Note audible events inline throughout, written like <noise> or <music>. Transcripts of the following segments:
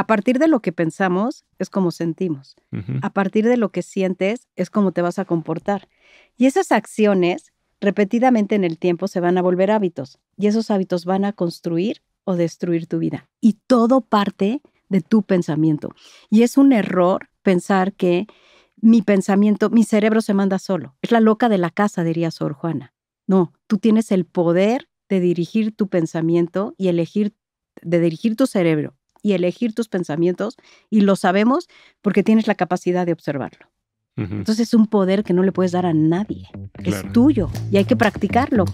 A partir de lo que pensamos es como sentimos. A partir de lo que sientes es como te vas a comportar. Y esas acciones repetidamente en el tiempo se van a volver hábitos y esos hábitos van a construir o destruir tu vida. Y todo parte de tu pensamiento. Y es un error pensar que mi pensamiento, mi cerebro se manda solo. Es la loca de la casa, diría Sor Juana. No, tú tienes el poder de dirigir tu pensamiento y elegir, de dirigir tu cerebro y elegir tus pensamientos y lo sabemos porque tienes la capacidad de observarlo. Entonces es un poder que no le puedes dar a nadie. Es tuyo y hay que practicarlo.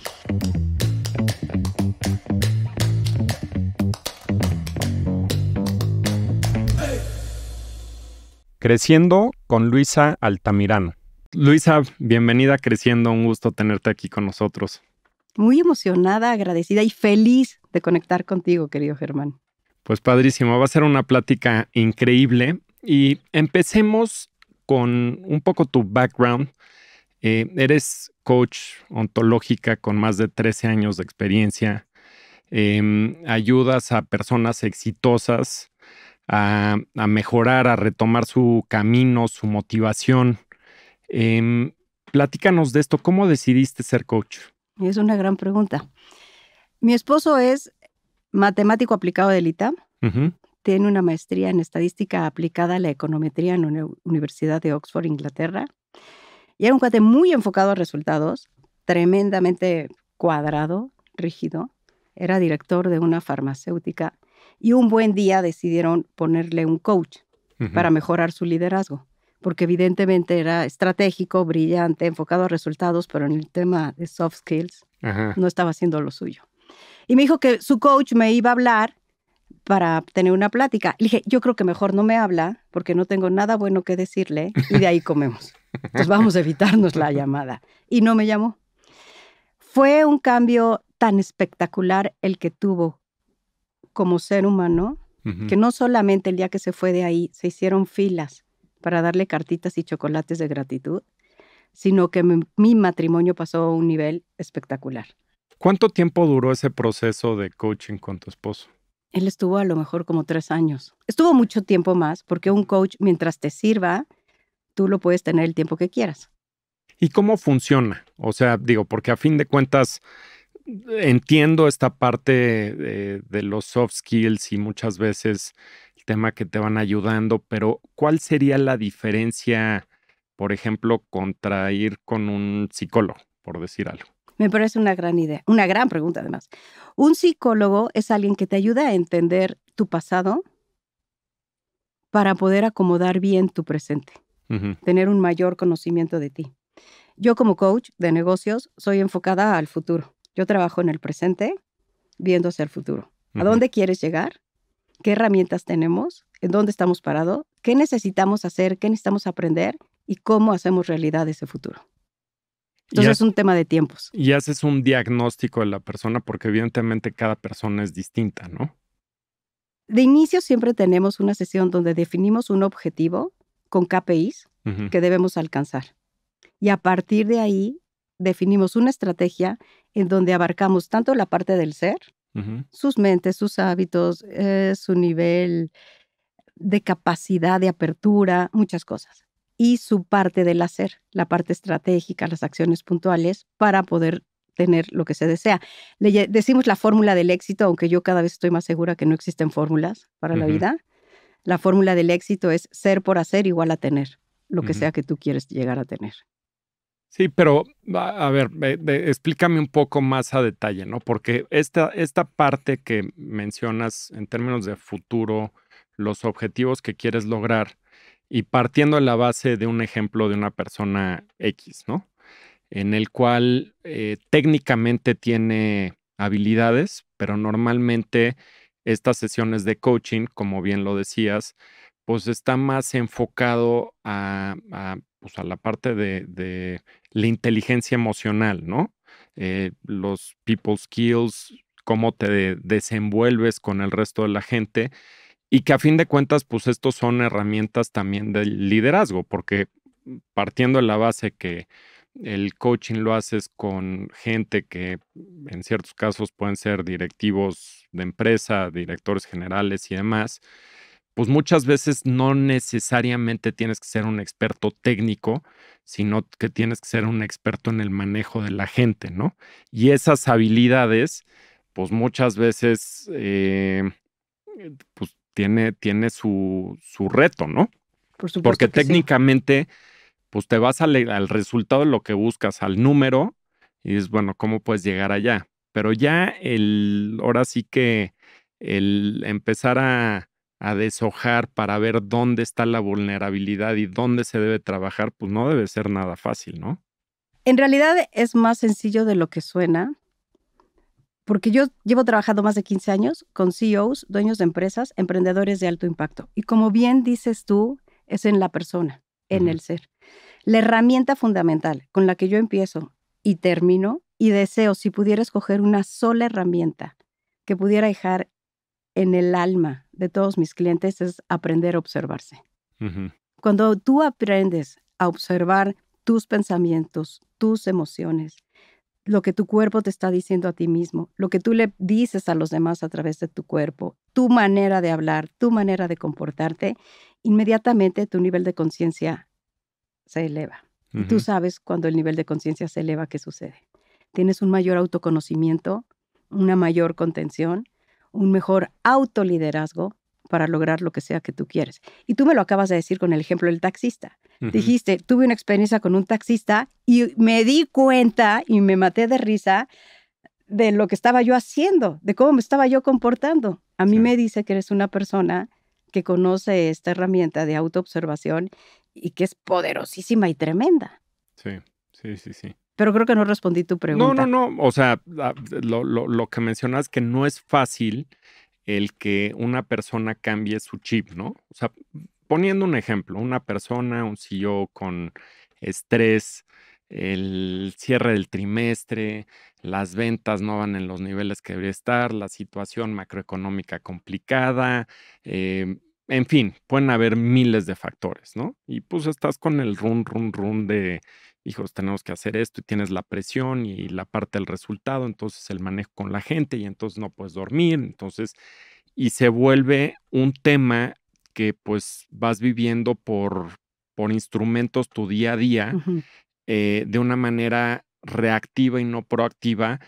Creciendo con Luisa Altamirano. Luisa, bienvenida Creciendo, un gusto tenerte aquí con nosotros. Muy emocionada, agradecida y feliz de conectar contigo, querido Germán. Pues padrísimo, va a ser una plática increíble y empecemos con un poco tu background. Eh, eres coach ontológica con más de 13 años de experiencia. Em, ayudas a personas exitosas a, mejorar, a retomar su camino, su motivación. Em, platícanos de esto, ¿cómo decidiste ser coach? Es una gran pregunta. Mi esposo es matemático aplicado del ITAM. Tiene una maestría en estadística aplicada a la econometría en la Universidad de Oxford, Inglaterra. Y era un cuate muy enfocado a resultados, tremendamente cuadrado, rígido. Era director de una farmacéutica y un buen día decidieron ponerle un coach para mejorar su liderazgo, porque evidentemente era estratégico, brillante, enfocado a resultados, pero en el tema de soft skills no estaba haciendo lo suyo. Y me dijo que su coach me iba a hablar para tener una plática. Le dije, yo creo que mejor no me habla porque no tengo nada bueno que decirle y de ahí comemos. Entonces vamos a evitarnos la llamada. Y no me llamó. Fue un cambio tan espectacular el que tuvo como ser humano, que no solamente el día que se fue de ahí se hicieron filas para darle cartitas y chocolates de gratitud, sino que mi matrimonio pasó a un nivel espectacular. ¿Cuánto tiempo duró ese proceso de coaching con tu esposo? Él estuvo a lo mejor como tres años. Estuvo mucho tiempo más porque un coach, mientras te sirva, tú lo puedes tener el tiempo que quieras. ¿Y cómo funciona? O sea, digo, porque a fin de cuentas entiendo esta parte de, los soft skills y muchas veces el tema que te van ayudando, pero ¿cuál sería la diferencia, por ejemplo, contra ir con un psicólogo, por decir algo? Me parece una gran idea, una gran pregunta además. Un psicólogo es alguien que te ayuda a entender tu pasado para poder acomodar bien tu presente, tener un mayor conocimiento de ti. Yo como coach de negocios soy enfocada al futuro. Yo trabajo en el presente viendo hacia el futuro. ¿A dónde quieres llegar? ¿Qué herramientas tenemos? ¿En dónde estamos parados? ¿Qué necesitamos hacer? ¿Qué necesitamos aprender? ¿Y cómo hacemos realidad ese futuro? Entonces es un tema de tiempos. Y haces un diagnóstico de la persona porque evidentemente cada persona es distinta, ¿no? De inicio siempre tenemos una sesión donde definimos un objetivo con KPIs que debemos alcanzar. Y a partir de ahí definimos una estrategia en donde abarcamos tanto la parte del ser, sus mentes, sus hábitos, eh, su nivel de capacidad de apertura, muchas cosas y su parte del hacer, la parte estratégica, las acciones puntuales, para poder tener lo que se desea. decimos la fórmula del éxito, aunque yo cada vez estoy más segura que no existen fórmulas para la vida. La fórmula del éxito es ser por hacer igual a tener, lo que sea que tú quieres llegar a tener. Sí, pero a, ver, explícame un poco más a detalle, ¿no? Porque esta parte que mencionas en términos de futuro, los objetivos que quieres lograr, y partiendo de la base de un ejemplo de una persona X, ¿no? En el cual eh, técnicamente tiene habilidades, pero normalmente estas sesiones de coaching, como bien lo decías, pues está más enfocado a, pues, la parte de, la inteligencia emocional, ¿no? Eh, los people skills, cómo te desenvuelves con el resto de la gente y que a fin de cuentas, pues estos son herramientas también del liderazgo, porque partiendo de la base que el coaching lo haces con gente que en ciertos casos pueden ser directivos de empresa, directores generales y demás, pues muchas veces no necesariamente tienes que ser un experto técnico, sino que tienes que ser un experto en el manejo de la gente, ¿no? Y esas habilidades, pues muchas veces, eh, pues tiene, tiene su, su reto, ¿no? Por supuesto. Porque técnicamente, pues te vas al, resultado de lo que buscas, al número, y es bueno, ¿cómo puedes llegar allá? Pero ya el, ahora sí que el empezar a, a deshojar para ver dónde está la vulnerabilidad y dónde se debe trabajar, pues no debe ser nada fácil, ¿no? En realidad es más sencillo de lo que suena porque yo llevo trabajando más de 15 años con CEOs, dueños de empresas, emprendedores de alto impacto. Y como bien dices tú, es en la persona, en el ser. La herramienta fundamental con la que yo empiezo y termino y deseo, si pudiera escoger una sola herramienta que pudiera dejar en el alma de todos mis clientes, es aprender a observarse. Cuando tú aprendes a observar tus pensamientos, tus emociones, lo que tu cuerpo te está diciendo a ti mismo, lo que tú le dices a los demás a través de tu cuerpo, tu manera de hablar, tu manera de comportarte, inmediatamente tu nivel de conciencia se eleva. tú sabes cuando el nivel de conciencia se eleva, ¿qué sucede? Tienes un mayor autoconocimiento, una mayor contención, un mejor autoliderazgo para lograr lo que sea que tú quieres. Y tú me lo acabas de decir con el ejemplo del taxista dijiste, tuve una experiencia con un taxista y me di cuenta y me maté de risa de lo que estaba yo haciendo, de cómo me estaba yo comportando. A mí me dice que eres una persona que conoce esta herramienta de autoobservación y que es poderosísima y tremenda. Sí, sí, sí, sí. Pero creo que no respondí tu pregunta. No, no, no. O sea, lo, que mencionas es que no es fácil el que una persona cambie su chip, ¿no? O sea, poniendo un ejemplo, una persona, un CEO con estrés, el cierre del trimestre, las ventas no van en los niveles que debería estar, la situación macroeconómica complicada, em, en fin, pueden haber miles de factores, ¿no? Y pues estás con el run, run, run de, hijos, tenemos que hacer esto y tienes la presión y la parte del resultado, entonces el manejo con la gente y entonces no puedes dormir, entonces, y se vuelve un tema que pues vas viviendo por, por instrumentos tu día a día eh, de una manera reactiva y no proactiva,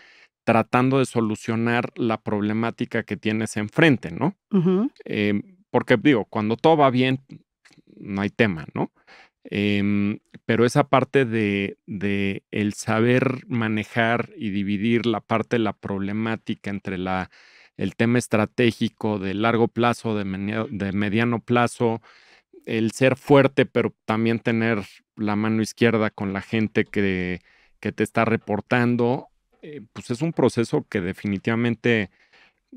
tratando de solucionar la problemática que tienes enfrente, ¿no? Em, porque digo, cuando todo va bien, no hay tema, ¿no? Em, pero esa parte de, de, el saber manejar y dividir la parte de la problemática entre la el tema estratégico de largo plazo, de, mediano plazo, el ser fuerte, pero también tener la mano izquierda con la gente que, te está reportando, eh, pues es un proceso que definitivamente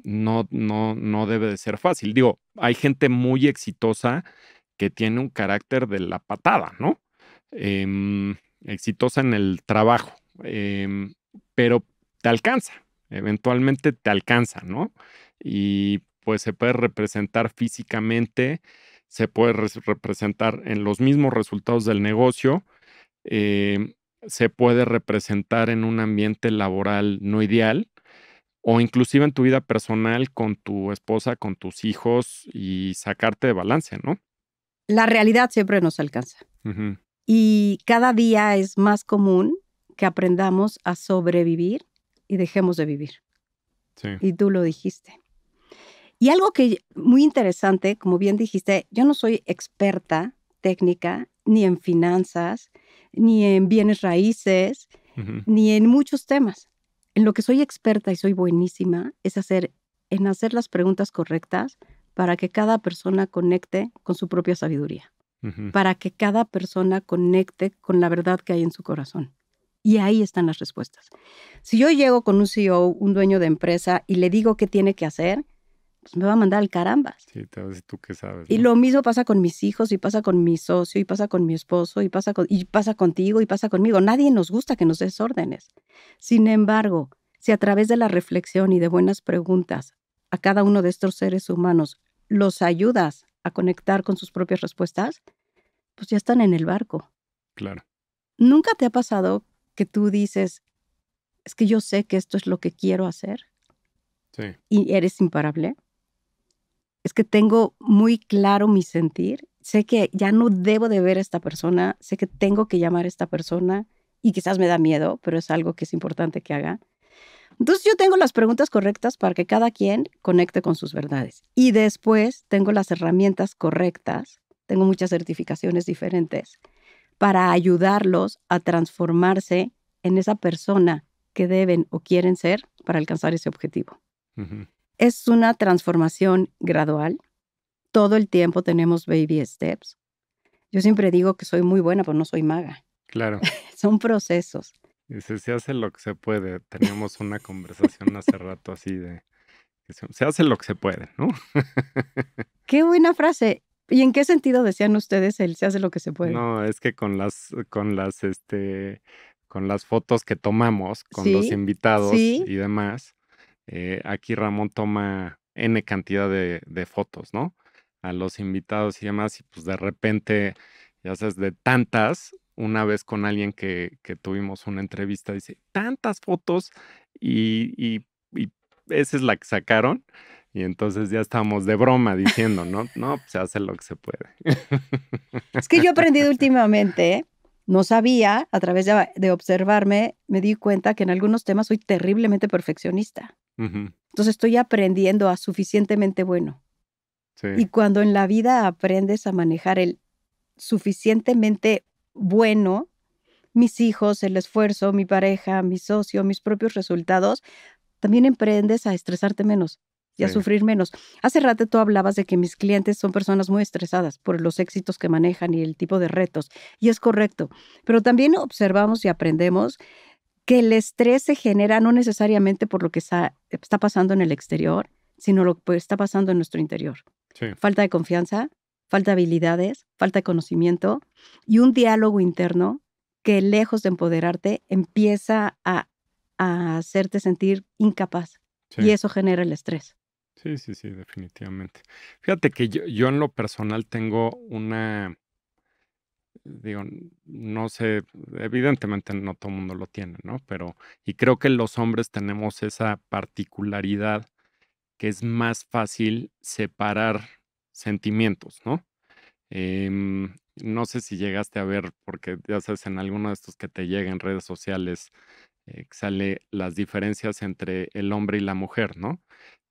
no, no, debe de ser fácil. Digo, hay gente muy exitosa que tiene un carácter de la patada, ¿no? Em, exitosa en el trabajo, em, pero te alcanza, eventualmente te alcanza, ¿no? Y pues se puede representar físicamente, se puede representar en los mismos resultados del negocio, eh, se puede representar en un ambiente laboral no ideal o inclusive en tu vida personal con tu esposa, con tus hijos y sacarte de balance, ¿no? La realidad siempre nos alcanza. Y cada día es más común que aprendamos a sobrevivir y dejemos de vivir. Y tú lo dijiste. Y algo que muy interesante, como bien dijiste, yo no soy experta técnica ni en finanzas, ni en bienes raíces, ni en muchos temas. En lo que soy experta y soy buenísima es hacer en hacer las preguntas correctas para que cada persona conecte con su propia sabiduría, para que cada persona conecte con la verdad que hay en su corazón. Y ahí están las respuestas. Si yo llego con un CEO, un dueño de empresa, y le digo qué tiene que hacer, pues me va a mandar al caramba. Sí, tú qué sabes. Y lo mismo pasa con mis hijos, y pasa con mi socio, y pasa con mi esposo, y pasa, y pasa contigo, y pasa conmigo. Nadie nos gusta que nos des órdenes. Sin embargo, si a través de la reflexión y de buenas preguntas a cada uno de estos seres humanos los ayudas a conectar con sus propias respuestas, pues ya están en el barco. Claro. ¿Nunca te ha pasado tú dices, es que yo sé que esto es lo que quiero hacer y eres imparable. Es que tengo muy claro mi sentir. Sé que ya no debo de ver a esta persona, sé que tengo que llamar a esta persona y quizás me da miedo, pero es algo que es importante que haga. Entonces yo tengo las preguntas correctas para que cada quien conecte con sus verdades. Y después tengo las herramientas correctas, tengo muchas certificaciones diferentes para ayudarlos a transformarse en esa persona que deben o quieren ser para alcanzar ese objetivo. Es una transformación gradual. Todo el tiempo tenemos baby steps. Yo siempre digo que soy muy buena, pero no soy maga. Claro. <laughs> Son procesos. se hace lo que se puede. Teníamos una conversación hace rato así de se hace lo que se puede, ¿no? <laughs> Qué buena frase. ¿Y en qué sentido decían ustedes el se hace lo que se puede? No, es que con las, con las, este, con las fotos que tomamos, con los invitados y demás, eh, aquí Ramón toma N cantidad de, fotos, ¿no? A los invitados y demás, y pues de repente, ya sabes, de tantas, una vez con alguien que, tuvimos una entrevista, dice, tantas fotos y, y, y esa es la que sacaron. Y entonces ya estamos de broma diciendo, ¿no? No, pues, se hace lo que se puede. Es que yo he aprendido <laughs> últimamente, no sabía, a través de, observarme, me di cuenta que en algunos temas soy terriblemente perfeccionista. Entonces estoy aprendiendo a suficientemente bueno. Y cuando en la vida aprendes a manejar el suficientemente bueno, mis hijos, el esfuerzo, mi pareja, mi socio, mis propios resultados, también emprendes a estresarte menos y a sufrir menos. Hace rato tú hablabas de que mis clientes son personas muy estresadas por los éxitos que manejan y el tipo de retos, y es correcto, pero también observamos y aprendemos que el estrés se genera no necesariamente por lo que está, pasando en el exterior, sino lo que está pasando en nuestro interior. Falta de confianza, falta de habilidades, falta de conocimiento y un diálogo interno que lejos de empoderarte empieza a, hacerte sentir incapaz. Y eso genera el estrés. Sí, sí, sí, definitivamente. Fíjate que yo, en lo personal tengo una, digo, no sé, evidentemente no todo el mundo lo tiene, ¿no? Pero, y creo que los hombres tenemos esa particularidad que es más fácil separar sentimientos, ¿no? Em, no sé si llegaste a ver, porque ya sabes, en alguno de estos que te llega en redes sociales, eh, sale las diferencias entre el hombre y la mujer, ¿no?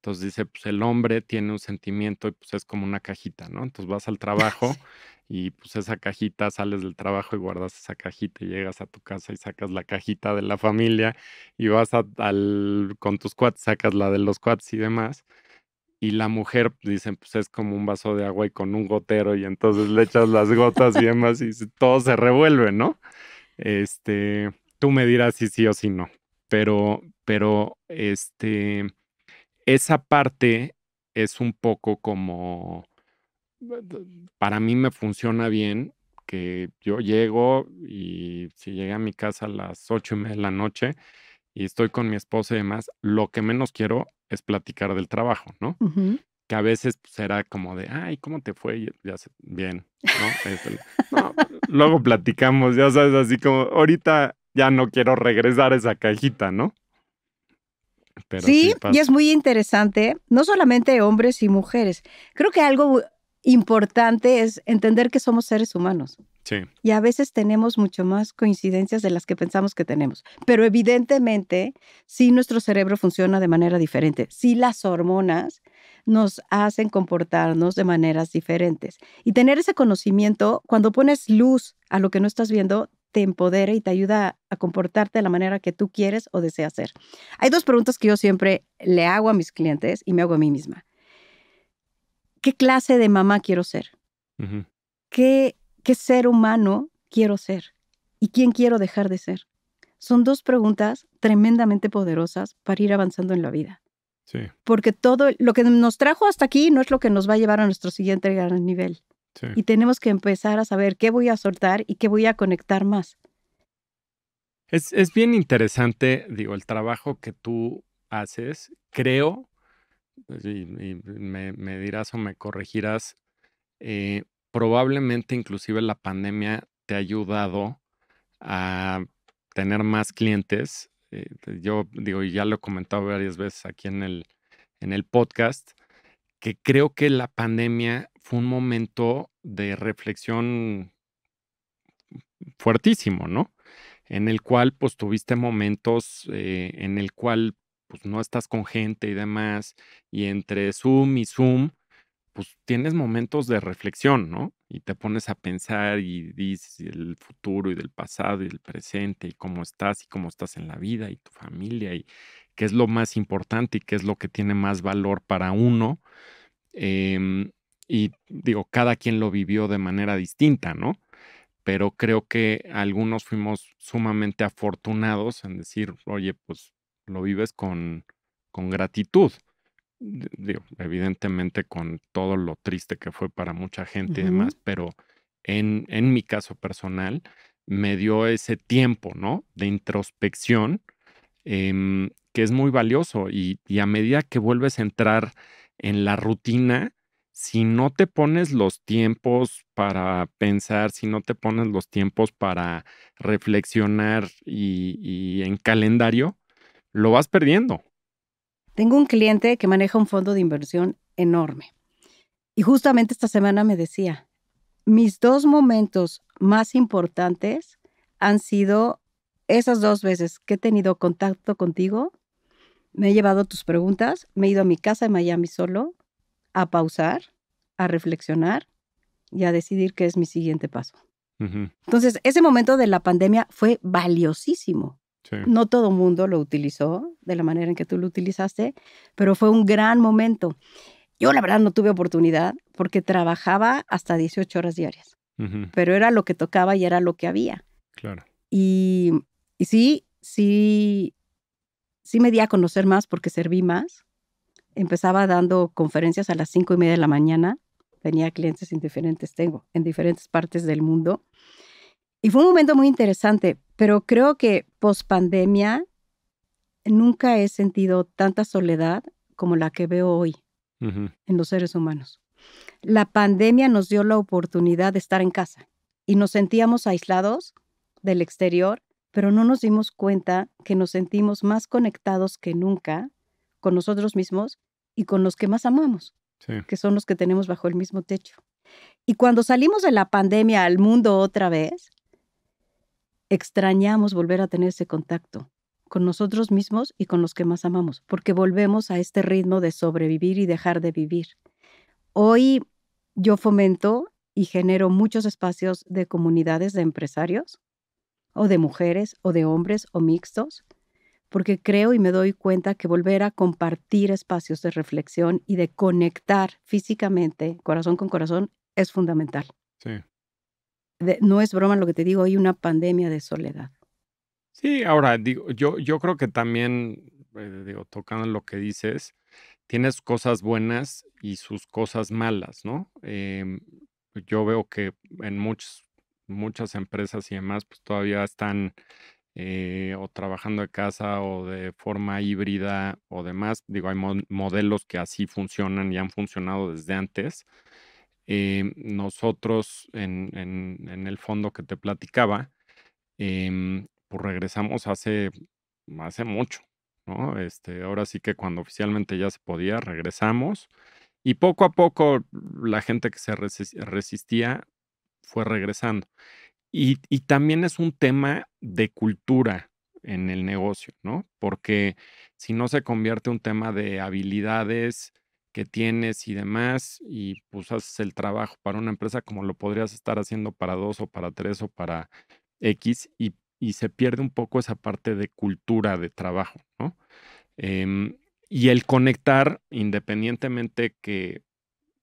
Entonces dice, pues el hombre tiene un sentimiento y pues es como una cajita, ¿no? Entonces vas al trabajo <laughs> y pues esa cajita, sales del trabajo y guardas esa cajita y llegas a tu casa y sacas la cajita de la familia y vas al, con tus cuates, sacas la de los cuates y demás. Y la mujer, dicen, pues es como un vaso de agua y con un gotero y entonces le echas las gotas y demás y todo se revuelve, ¿no? Este, tú me dirás si sí o si no, pero, pero, este esa parte es un poco como, eh, para mí me funciona bien que yo llego y si llegué a mi casa a las ocho y media de la noche y estoy con mi esposa y demás, lo que menos quiero es platicar del trabajo, ¿no? Que a veces será pues, como de, ay, ¿cómo te fue? ya bien, ¿no? no luego platicamos, ya sabes, así como, ahorita ya no quiero regresar a esa cajita, ¿no? sí, y es muy interesante, no solamente hombres y mujeres. Creo que algo importante es entender que somos seres humanos. Y a veces tenemos mucho más coincidencias de las que pensamos que tenemos. Pero evidentemente, si nuestro cerebro funciona de manera diferente. si las hormonas nos hacen comportarnos de maneras diferentes. Y tener ese conocimiento, cuando pones luz a lo que no estás viendo, te empodera y te ayuda a comportarte de la manera que tú quieres o deseas ser. Hay dos preguntas que yo siempre le hago a mis clientes y me hago a mí misma. ¿Qué clase de mamá quiero ser? ¿Qué, ser humano quiero ser? ¿Y quién quiero dejar de ser? Son dos preguntas tremendamente poderosas para ir avanzando en la vida. Porque todo lo que nos trajo hasta aquí no es lo que nos va a llevar a nuestro siguiente gran nivel. Y tenemos que empezar a saber qué voy a soltar y qué voy a conectar más. Es, bien interesante, digo, el trabajo que tú haces. Creo, pues, y, me, dirás o me corregirás, eh, probablemente inclusive la pandemia te ha ayudado a tener más clientes. Eh, yo digo, y ya lo he comentado varias veces aquí en el, en el podcast, que creo que la pandemia fue un momento de reflexión fuertísimo, ¿no? En el cual, pues, tuviste momentos eh, en el cual, pues, no estás con gente y demás, y entre Zoom y Zoom, pues, tienes momentos de reflexión, ¿no? Y te pones a pensar y dices el futuro y del pasado y del presente y cómo estás y cómo estás en la vida y tu familia y qué es lo más importante y qué es lo que tiene más valor para uno. Eh, y digo, cada quien lo vivió de manera distinta, ¿no? Pero creo que algunos fuimos sumamente afortunados en decir, oye, pues lo vives con, con gratitud. Digo, evidentemente con todo lo triste que fue para mucha gente y demás, pero en, mi caso personal me dio ese tiempo, ¿no? De introspección, em, que es muy valioso y, y a medida que vuelves a entrar en la rutina, si no te pones los tiempos para pensar, si no te pones los tiempos para reflexionar y, en calendario, lo vas perdiendo. Tengo un cliente que maneja un fondo de inversión enorme. Y justamente esta semana me decía, mis dos momentos más importantes han sido esas dos veces que he tenido contacto contigo, me he llevado tus preguntas, me he ido a mi casa en Miami solo a pausar, a reflexionar y a decidir qué es mi siguiente paso. Entonces, ese momento de la pandemia fue valiosísimo. No todo mundo lo utilizó de la manera en que tú lo utilizaste, pero fue un gran momento. Yo la verdad no tuve oportunidad porque trabajaba hasta 18 horas diarias, pero era lo que tocaba y era lo que había. Claro. Y, y sí, sí, sí me di a conocer más porque serví más, empezaba dando conferencias a las cinco y media de la mañana. Tenía clientes indiferentes, tengo, en diferentes partes del mundo. Y fue un momento muy interesante, pero creo que post pandemia nunca he sentido tanta soledad como la que veo hoy en los seres humanos. La pandemia nos dio la oportunidad de estar en casa y nos sentíamos aislados del exterior, pero no nos dimos cuenta que nos sentimos más conectados que nunca con nosotros mismos y con los que más amamos, que son los que tenemos bajo el mismo techo. Y cuando salimos de la pandemia al mundo otra vez, extrañamos volver a tener ese contacto con nosotros mismos y con los que más amamos, porque volvemos a este ritmo de sobrevivir y dejar de vivir. Hoy yo fomento y genero muchos espacios de comunidades de empresarios o de mujeres o de hombres o mixtos porque creo y me doy cuenta que volver a compartir espacios de reflexión y de conectar físicamente, corazón con corazón, es fundamental. Sí. no es broma lo que te digo, hay una pandemia de soledad. Sí, ahora digo, yo, yo creo que también, eh, digo, tocando lo que dices, tienes cosas buenas y sus cosas malas, ¿no? Em, yo veo que en muchas empresas y demás, pues todavía están eh, o trabajando de casa o de forma híbrida o demás. Digo, hay modelos que así funcionan y han funcionado desde antes. Em, nosotros en, el fondo que te platicaba, em, pues regresamos hace, hace mucho, ¿no? Este, ahora sí que cuando oficialmente ya se podía, regresamos. Y poco a poco la gente que se resistía fue regresando. Y, también es un tema de cultura en el negocio, ¿no? Porque si no se convierte un tema de habilidades que tienes y demás, y pues haces el trabajo para una empresa como lo podrías estar haciendo para dos o para tres o para X, y, se pierde un poco esa parte de cultura de trabajo, ¿no? Em, y el conectar, independientemente que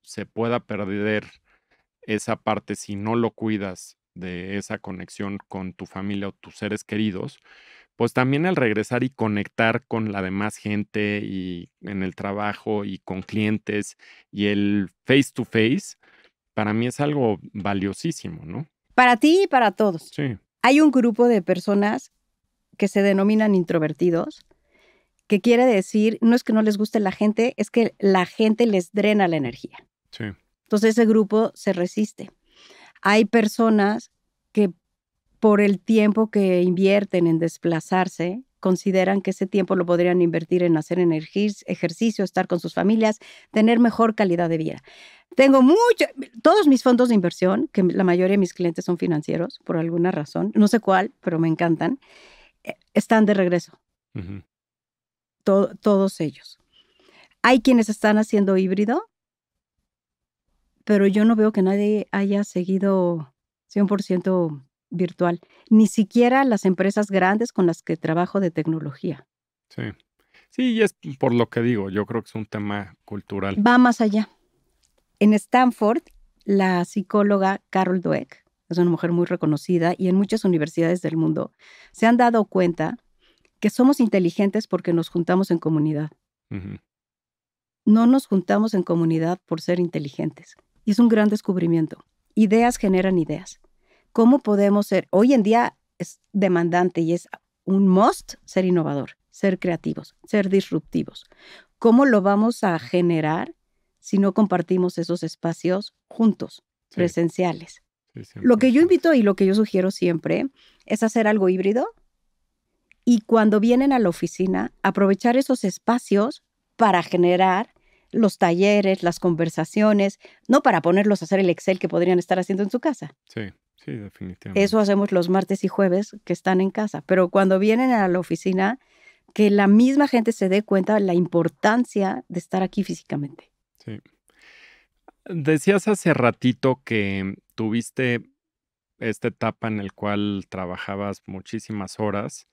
se pueda perder esa parte si no lo cuidas de esa conexión con tu familia o tus seres queridos, pues también al regresar y conectar con la demás gente y en el trabajo y con clientes y el face to face, para mí es algo valiosísimo, ¿no? Para ti y para todos. Sí. Hay un grupo de personas que se denominan introvertidos, que quiere decir, no es que no les guste la gente, es que la gente les drena la energía. Sí. Entonces ese grupo se resiste. Hay personas que por el tiempo que invierten en desplazarse, consideran que ese tiempo lo podrían invertir en hacer ejercicio, estar con sus familias, tener mejor calidad de vida. Tengo mucho, todos mis fondos de inversión, que la mayoría de mis clientes son financieros, por alguna razón, no sé cuál, pero me encantan, eh, están de regreso. todos ellos. Hay quienes están haciendo híbrido, pero yo no veo que nadie haya seguido 100% virtual, ni siquiera las empresas grandes con las que trabajo de tecnología. Sí. Sí, y es por lo que digo, yo creo que es un tema cultural. Va más allá. En Stanford, la psicóloga Carol Dweck, es una mujer muy reconocida y en muchas universidades del mundo, se han dado cuenta que somos inteligentes porque nos juntamos en comunidad. No nos juntamos en comunidad por ser inteligentes. Y es un gran descubrimiento. Ideas generan ideas. ¿Cómo podemos ser? Hoy en día es demandante y es un must ser innovador, ser creativos, ser disruptivos. ¿Cómo lo vamos a generar si no compartimos esos espacios juntos, presenciales? lo que yo invito y lo que yo sugiero siempre es hacer algo híbrido y cuando vienen a la oficina, aprovechar esos espacios para generar los talleres, las conversaciones, no para ponerlos a hacer el Excel que podrían estar haciendo en su casa. Sí, sí, definitivamente. Eso hacemos los martes y jueves que están en casa, pero cuando vienen a la oficina, que la misma gente se dé cuenta de la importancia de estar aquí físicamente. Sí. Decías hace ratito que tuviste esta etapa en la cual trabajabas muchísimas horas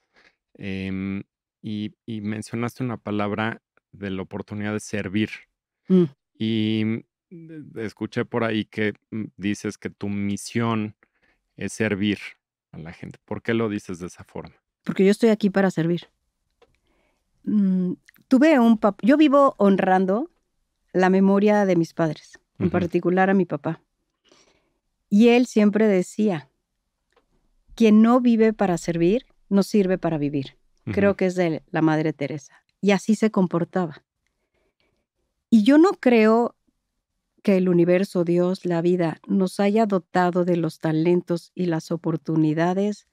em, y, y mencionaste una palabra de la oportunidad de servir. Mm. Y mm, escuché por ahí que mm, dices que tu misión es servir a la gente. ¿Por qué lo dices de esa forma? Porque yo estoy aquí para servir. tuve un papá, yo vivo honrando la memoria de mis padres, en particular a mi papá. Y él siempre decía, quien no vive para servir, no sirve para vivir. Creo que es de la Madre Teresa y así se comportaba. Y yo no creo que el universo, Dios, la vida, nos haya dotado de los talentos y las oportunidades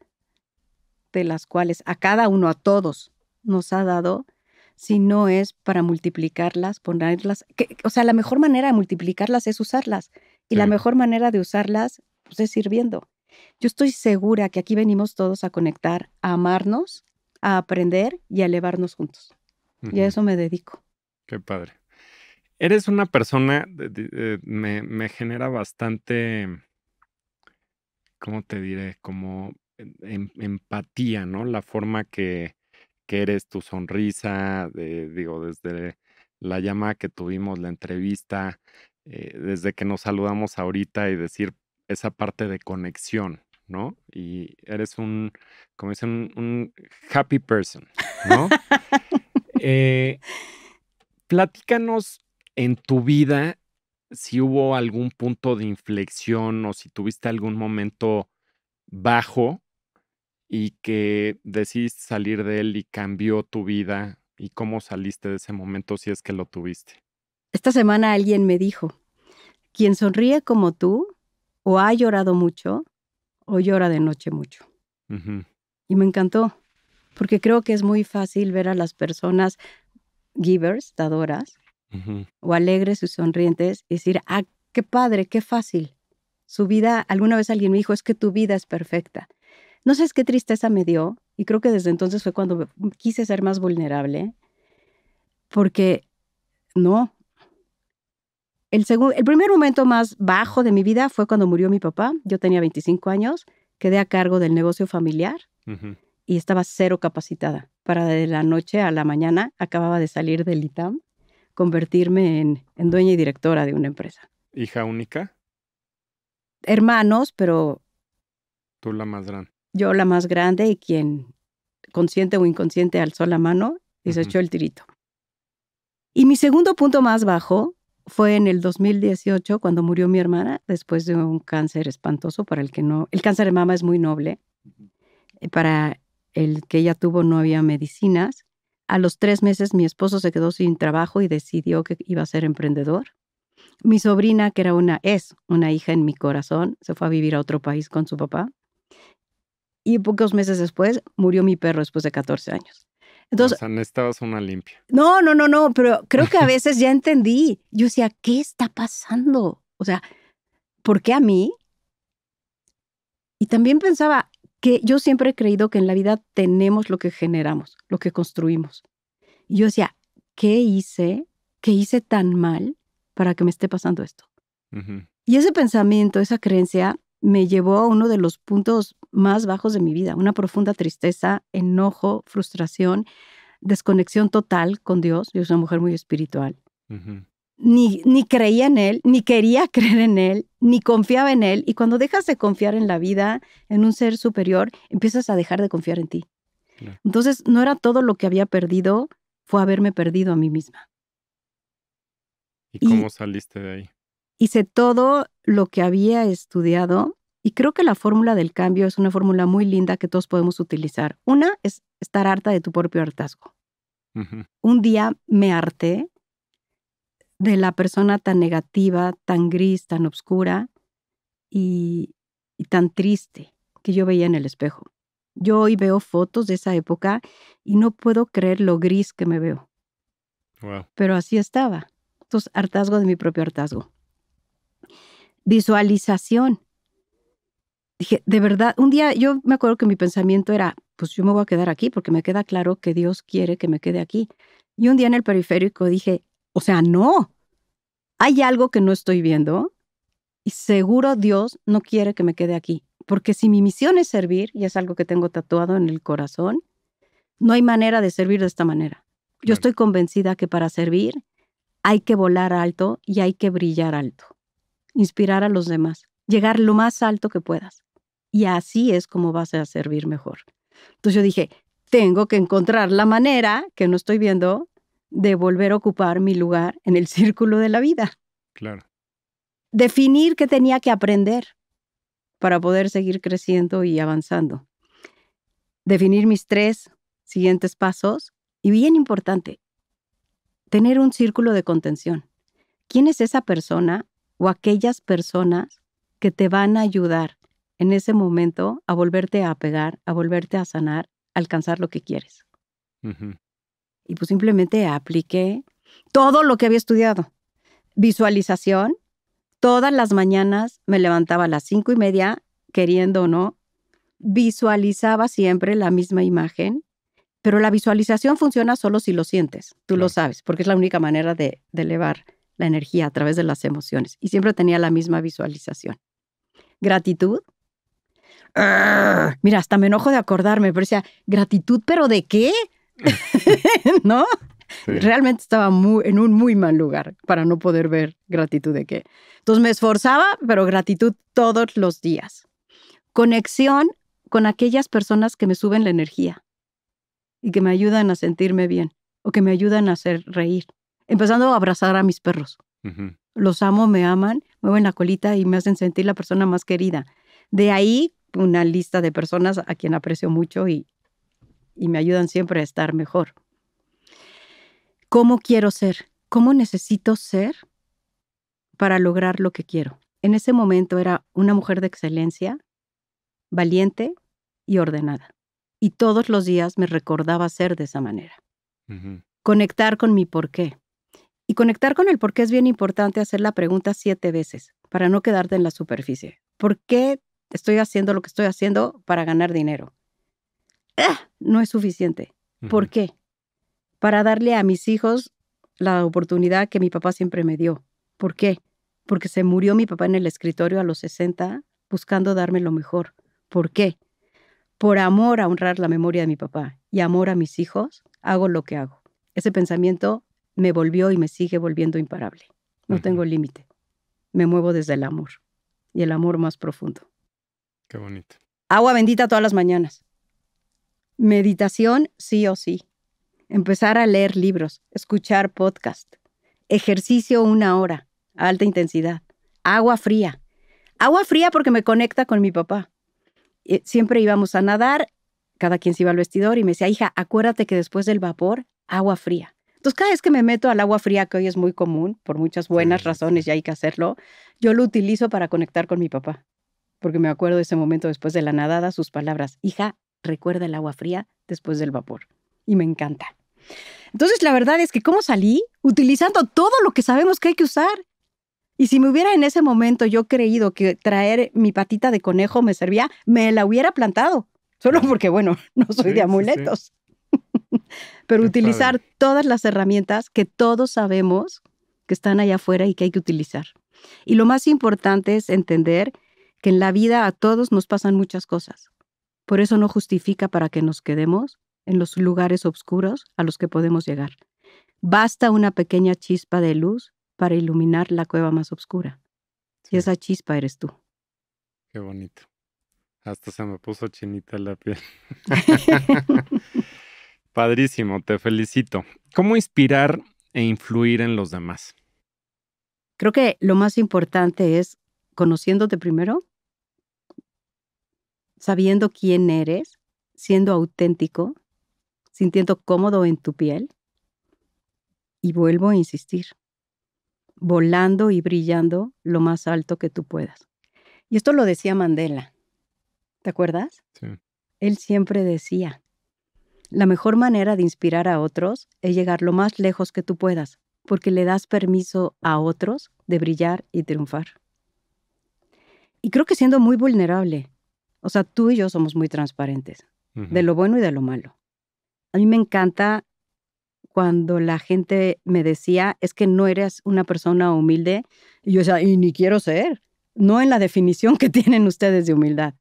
de las cuales a cada uno, a todos, nos ha dado, si no es para multiplicarlas, ponerlas. o sea, la mejor manera de multiplicarlas es usarlas. Y la mejor manera de usarlas pues, es sirviendo. Yo estoy segura que aquí venimos todos a conectar, a amarnos, a aprender y a elevarnos juntos. Y a eso me dedico. Qué padre. Eres una persona, eh, me, genera bastante, ¿cómo te diré? Como em, empatía, ¿no? La forma que, eres, tu sonrisa, digo, desde la llamada que tuvimos, la entrevista, eh, desde que nos saludamos ahorita y decir esa parte de conexión, ¿no? Y eres un, como dicen, un, un happy person, ¿no? <laughs> Eh, platícanos en tu vida si hubo algún punto de inflexión o si tuviste algún momento bajo y que decidiste salir de él y cambió tu vida y cómo saliste de ese momento si es que lo tuviste. Esta semana alguien me dijo, quien sonríe como tú o ha llorado mucho o llora de noche mucho. Y me encantó porque creo que es muy fácil ver a las personas givers, dadoras, o alegres y sonrientes y decir, ah, qué padre, qué fácil. Su vida, alguna vez alguien me dijo, es que tu vida es perfecta. No sé qué tristeza me dio y creo que desde entonces fue cuando quise ser más vulnerable, porque no. El, el primer momento más bajo de mi vida fue cuando murió mi papá. Yo tenía 25 años, quedé a cargo del negocio familiar y estaba cero capacitada. Para de la noche a la mañana acababa de salir del ITAM, convertirme en, en dueña y directora de una empresa. ¿Hija única? Hermanos, pero... Tú la más grande. Yo la más grande y quien, consciente o inconsciente, alzó la mano y se echó el tirito. Y mi segundo punto más bajo fue en el 2018 cuando murió mi hermana después de un cáncer espantoso para el que no, el cáncer de mama es muy noble. Eh, para el que ella tuvo no había medicinas. A los tres meses mi esposo se quedó sin trabajo y decidió que iba a ser emprendedor. Mi sobrina, que era una, es una hija en mi corazón, se fue a vivir a otro país con su papá. Y pocos meses después murió mi perro después de 14 años. Entonces, o sea, necesitabas una limpia. No, no, no, no, pero creo que a <laughs> veces ya entendí. Yo decía, ¿qué está pasando? O sea, ¿por qué a mí? Y también pensaba, que yo siempre he creído que en la vida tenemos lo que generamos, lo que construimos. Y yo decía, ¿qué hice? ¿Qué hice tan mal para que me esté pasando esto? Y ese pensamiento, esa creencia, me llevó a uno de los puntos más bajos de mi vida, una profunda tristeza, enojo, frustración, desconexión total con Dios. Yo soy una mujer muy espiritual ni, creía en él, ni quería <laughs> creer en él, ni confiaba en él. Y cuando dejas de confiar en la vida, en un ser superior, empiezas a dejar de confiar en ti. Entonces, no era todo lo que había perdido, fue haberme perdido a mí misma. ¿Y cómo saliste de ahí? Hice todo lo que había estudiado y creo que la fórmula del cambio es una fórmula muy linda que todos podemos utilizar. Una es estar harta de tu propio hartazgo. Un día me harté de la persona tan negativa, tan gris, tan oscura y, tan triste que yo veía en el espejo. Yo hoy veo fotos de esa época y no puedo creer lo gris que me veo. Pero así estaba. Entonces, hartazgo de mi propio hartazgo. Visualización. Dije, de verdad, un día yo me acuerdo que mi pensamiento era, pues yo me voy a quedar aquí porque me queda claro que Dios quiere que me quede aquí. Y un día en el periférico dije, o sea, no. Hay algo que no estoy viendo y seguro Dios no quiere que me quede aquí. Porque si mi misión es servir, y es algo que tengo tatuado en el corazón, no hay manera de servir de esta manera. Yo estoy convencida que para servir hay que volar alto y hay que brillar alto. Inspirar a los demás, llegar lo más alto que puedas. Y así es como vas a servir mejor. Entonces yo dije, tengo que encontrar la manera que no estoy viendo de volver a ocupar mi lugar en el círculo de la vida. Claro. Definir qué tenía que aprender para poder seguir creciendo y avanzando. Definir mis tres siguientes pasos y bien importante, tener un círculo de contención. ¿Quién es esa persona o aquellas personas que te van a ayudar en ese momento a volverte a pegar, a volverte a sanar, a alcanzar lo que quieres? Y pues simplemente apliqué todo lo que había estudiado. Visualización, todas las mañanas me levantaba a las cinco y media, queriendo o no, visualizaba siempre la misma imagen, pero la visualización funciona solo si lo sientes, tú lo sabes, porque es la única manera de, elevar la energía a través de las emociones. Y siempre tenía la misma visualización. Gratitud. ¡Ah! Mira, hasta me enojo de acordarme, pero decía, gratitud, pero ¿de qué? <laughs> ¿No? Realmente estaba en un muy mal lugar para no poder ver gratitud de qué. Entonces me esforzaba, pero gratitud todos los días. Conexión con aquellas personas que me suben la energía y que me ayudan a sentirme bien o que me ayudan a hacer reír. Empezando a abrazar a mis perros. Los amo, me aman, mueven la colita y me hacen sentir la persona más querida. De ahí una lista de personas a quien aprecio mucho y, y me ayudan siempre a estar mejor. ¿Cómo quiero ser? ¿Cómo necesito ser para lograr lo que quiero? En ese momento era una mujer de excelencia, valiente y ordenada. Y todos los días me recordaba ser de esa manera. Conectar con mi por qué. Y conectar con el por qué es bien importante hacer la pregunta siete veces para no quedarte en la superficie. ¿Por qué estoy haciendo lo que estoy haciendo para ganar dinero? ¡Ah! no es suficiente. ¿Por qué? Para darle a mis hijos la oportunidad que mi papá siempre me dio. ¿Por qué? Porque se murió mi papá en el escritorio a los 60 buscando darme lo mejor. ¿Por qué? Por amor a honrar la memoria de mi papá y amor a mis hijos, hago lo que hago. Ese pensamiento me volvió y me sigue volviendo imparable. No tengo límite. Me muevo desde el amor y el amor más profundo. Qué bonito. Agua bendita todas las mañanas. Meditación sí o sí. Empezar a leer libros, escuchar podcast, ejercicio una hora, alta intensidad, agua fría. Agua fría porque me conecta con mi papá. Eh, siempre íbamos a nadar, cada quien se iba al vestidor y me decía, hija, acuérdate que después del vapor, agua fría. Entonces, cada vez que me meto al agua fría, que hoy es muy común, por muchas buenas razones y hay que hacerlo, yo lo utilizo para conectar con mi papá, porque me acuerdo de ese momento después de la nadada, sus palabras, hija, recuerda el agua fría después del vapor. Y me encanta. Entonces, la verdad es que cómo salí utilizando todo lo que sabemos que hay que usar. Y si me hubiera en ese momento yo creído que traer mi patita de conejo me servía, me la hubiera plantado. Solo porque, bueno, <laughs> no soy de amuletos. <laughs> Pero utilizar todas las herramientas que todos sabemos que están allá afuera y que hay que utilizar. Y lo más importante es entender que en la vida a todos nos pasan muchas cosas. Por eso no justifica para que nos quedemos en los lugares oscuros a los que podemos llegar. Basta una pequeña chispa de luz para iluminar la cueva más oscura. si Y esa chispa eres tú. Qué bonito. Hasta se me puso chinita la piel. <laughs> <laughs> Padrísimo, te felicito. ¿Cómo inspirar e influir en los demás? Creo que lo más importante es conociéndote primero, sabiendo quién eres, siendo auténtico, sintiendo cómodo en tu piel. Y vuelvo a insistir, volando y brillando lo más alto que tú puedas. Y esto lo decía Mandela, ¿te acuerdas? Sí. Él siempre decía, la mejor manera de inspirar a otros es llegar lo más lejos que tú puedas, porque le das permiso a otros de brillar y triunfar. Y creo que siendo muy vulnerable, o sea, tú y yo somos muy transparentes, de lo bueno y de lo malo. A mí me encanta cuando la gente me decía, es que no eres una persona humilde, y yo decía, y ni quiero ser, no en la definición que <laughs> tienen ustedes de humildad.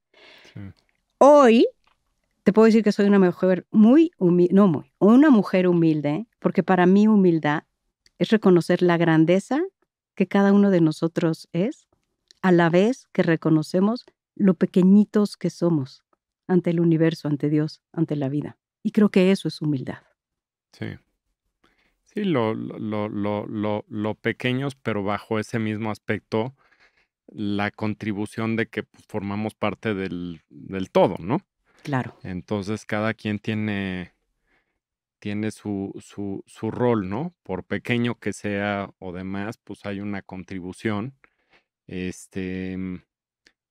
Hoy te puedo decir que soy una mujer muy humilde, no muy, una mujer humilde, porque para mí humildad es reconocer la grandeza que cada uno de nosotros es, a la vez que reconocemos lo pequeñitos que somos ante el universo, ante Dios, ante la vida. Y creo que eso es humildad. Sí. Sí, lo, lo, pequeños, pero bajo ese mismo aspecto, la contribución de que pues, formamos parte del, todo, ¿no? Claro. Entonces cada quien tiene, tiene su, su, su, rol, ¿no? Por pequeño que sea o demás, pues hay una contribución. Este,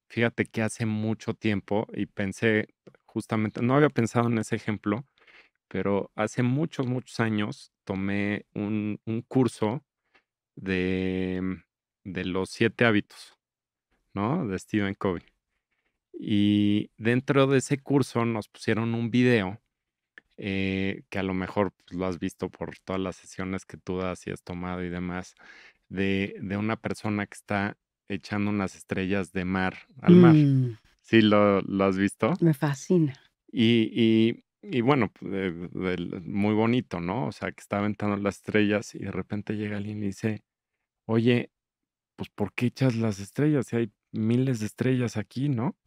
Fíjate que hace mucho tiempo, y pensé justamente, no había pensado en ese ejemplo, pero hace muchos, muchos años tomé un, curso de, los siete hábitos, ¿no? De Stephen Covey. Y dentro de ese curso nos pusieron un video eh, que a lo mejor pues, lo has visto por todas las sesiones que tú das y has tomado y demás, de, de una persona que está echando unas estrellas de mar al mar. Mm. ¿Sí lo, has visto? Me fascina. Y, y, bueno, pues, muy bonito, ¿no? O sea, que está aventando las estrellas y de repente llega alguien y dice, oye, pues ¿por qué echas las estrellas? Si hay miles de estrellas aquí, ¿no?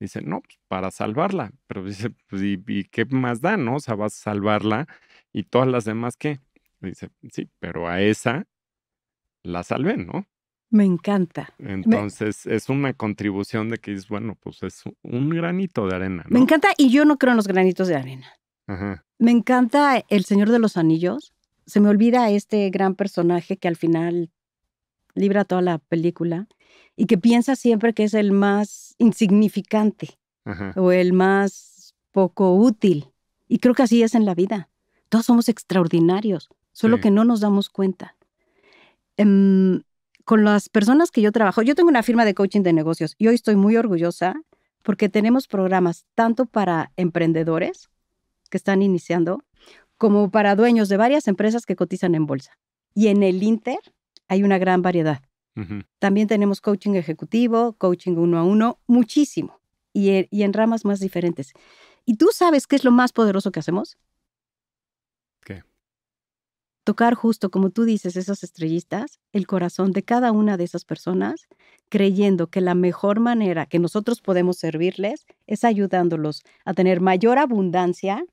Dice, no, pues para salvarla. Pero dice, pues ¿y, qué más da, no? O sea, vas a salvarla y todas las demás, ¿qué? Dice, sí, pero a esa la salvé, ¿no? Me encanta. Entonces, es una contribución de que es, bueno, pues es un granito de arena. Me encanta, y yo no creo en los granitos de arena. Me encanta El Señor de los Anillos. Se me olvida este gran personaje que al final libra toda la película y que piensa siempre que es el más insignificante o el más poco útil. Y creo que así es en la vida. Todos somos extraordinarios, solo que no nos damos cuenta. Em, con las personas que yo trabajo, yo tengo una firma de coaching de negocios y hoy estoy muy orgullosa porque tenemos programas tanto para emprendedores que están iniciando como para dueños de varias empresas que cotizan en bolsa. Y en el Inter hay una gran variedad. También tenemos coaching ejecutivo, coaching uno a uno, muchísimo, y en ramas más diferentes. ¿Y tú sabes qué es lo más poderoso que hacemos? tocar justo, como tú dices, esas estrellistas el corazón de cada una de esas personas, creyendo que la mejor manera que nosotros podemos servirles es ayudándolos a tener mayor abundancia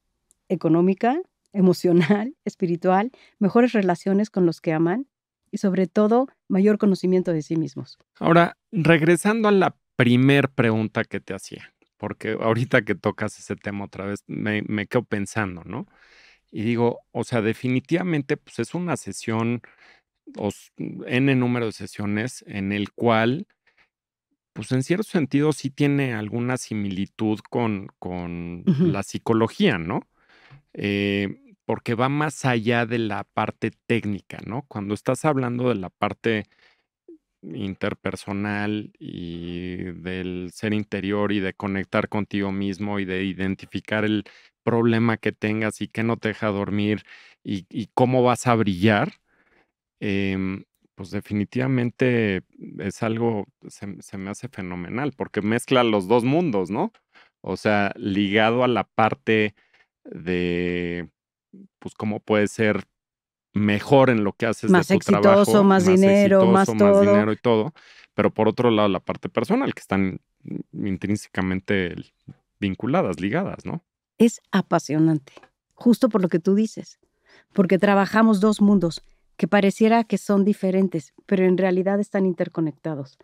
económica, emocional, <laughs> espiritual, mejores relaciones con los que aman y sobre todo mayor conocimiento de sí mismos. Ahora, regresando a la primer pregunta que te hacía, porque ahorita que tocas ese tema otra vez, me, me quedo pensando, ¿no? Y digo, o sea, definitivamente pues es una sesión, o mm, n número de sesiones en el cual, pues en cierto sentido sí tiene alguna similitud con, con la psicología, ¿no? Eh, porque va más allá de la parte técnica, ¿no? Cuando estás hablando de la parte interpersonal y del ser interior y de conectar contigo mismo y de identificar el problema que tengas y que no te deja dormir y, cómo vas a brillar, em, pues definitivamente es algo, se, me hace fenomenal, porque mezcla los dos mundos, ¿no? O sea, ligado a la parte de, pues, cómo puede ser mejor en lo que haces más exitoso, más, dinero, más, todo. más dinero y todo, pero por otro lado la parte personal que están mm, intrínsecamente vinculadas, ligadas, ¿no? es apasionante, justo por lo que tú dices, porque trabajamos dos mundos que pareciera que son diferentes, pero en realidad están interconectados.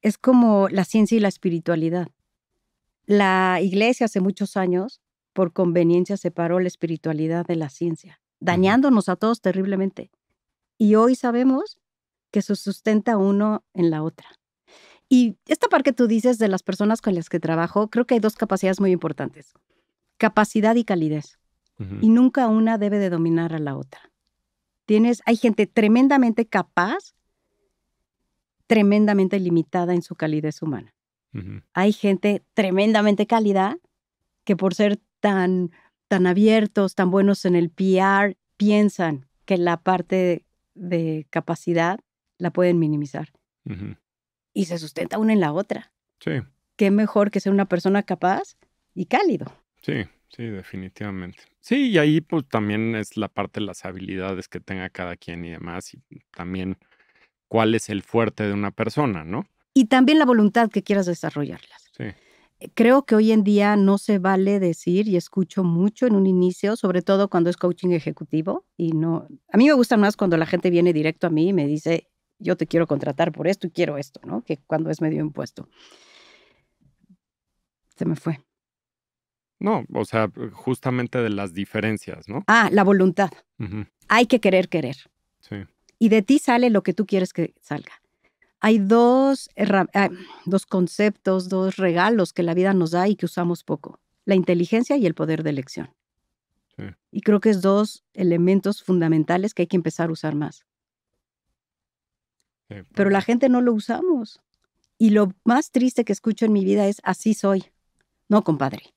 Es como la ciencia y la espiritualidad. La iglesia hace muchos años, por conveniencia, separó la espiritualidad de la ciencia, dañándonos a todos terriblemente. Y hoy sabemos que se sustenta uno en la otra. Y esta parte que tú dices de las personas con las que trabajo, creo que hay dos capacidades muy importantes capacidad y calidez. Y nunca una debe de dominar a la otra. Tienes, hay gente tremendamente capaz, tremendamente limitada en su calidez humana. Hay gente tremendamente cálida que por ser tan, tan abiertos, tan buenos en el PR, piensan que la parte de capacidad la pueden minimizar. Y se sustenta una en la otra. Sí. Qué mejor que ser una persona capaz y cálido. Sí, sí, definitivamente. Sí, y ahí pues también es la parte de las habilidades que tenga cada quien y demás, y también cuál es el fuerte de una persona, ¿no? Y también la voluntad que quieras desarrollarlas. Sí. Eh, creo que hoy en día no se vale decir, y escucho mucho en un inicio, sobre todo cuando es coaching ejecutivo, y no, a mí me gusta más cuando la gente viene directo a mí y me dice, yo te quiero contratar por esto y quiero esto, ¿no? Que cuando es medio impuesto. Se me fue. No, o sea, justamente de las diferencias, ¿no? Ah, la voluntad. Hay que querer querer. Sí. Y de ti sale lo que tú quieres que salga. Hay dos, ah, dos conceptos, dos regalos que la vida nos da y que usamos poco. La inteligencia y el poder de elección. Sí. Y creo que es dos elementos fundamentales que hay que empezar a usar más. Pero la gente no lo usamos. Y lo más triste que escucho en mi vida es, así soy. No, compadre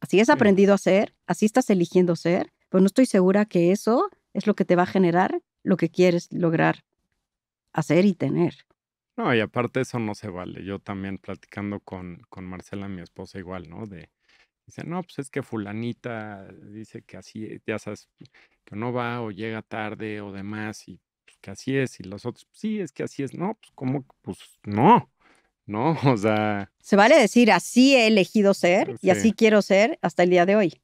Así has aprendido a ser, así estás eligiendo ser, pero no estoy segura que eso es lo que te va a generar lo que quieres lograr hacer y tener. No, y aparte eso no se vale. Yo también platicando con, con Marcela, mi esposa, igual, ¿no? De, dice, no, pues es que fulanita dice que así, ya sabes, que no va o llega tarde o demás y pues, que así es. Y los otros, sí, es que así es. No, pues como, pues no. ¿no? <laughs> O sea... Se vale decir, así he elegido ser y así quiero ser hasta el día de hoy.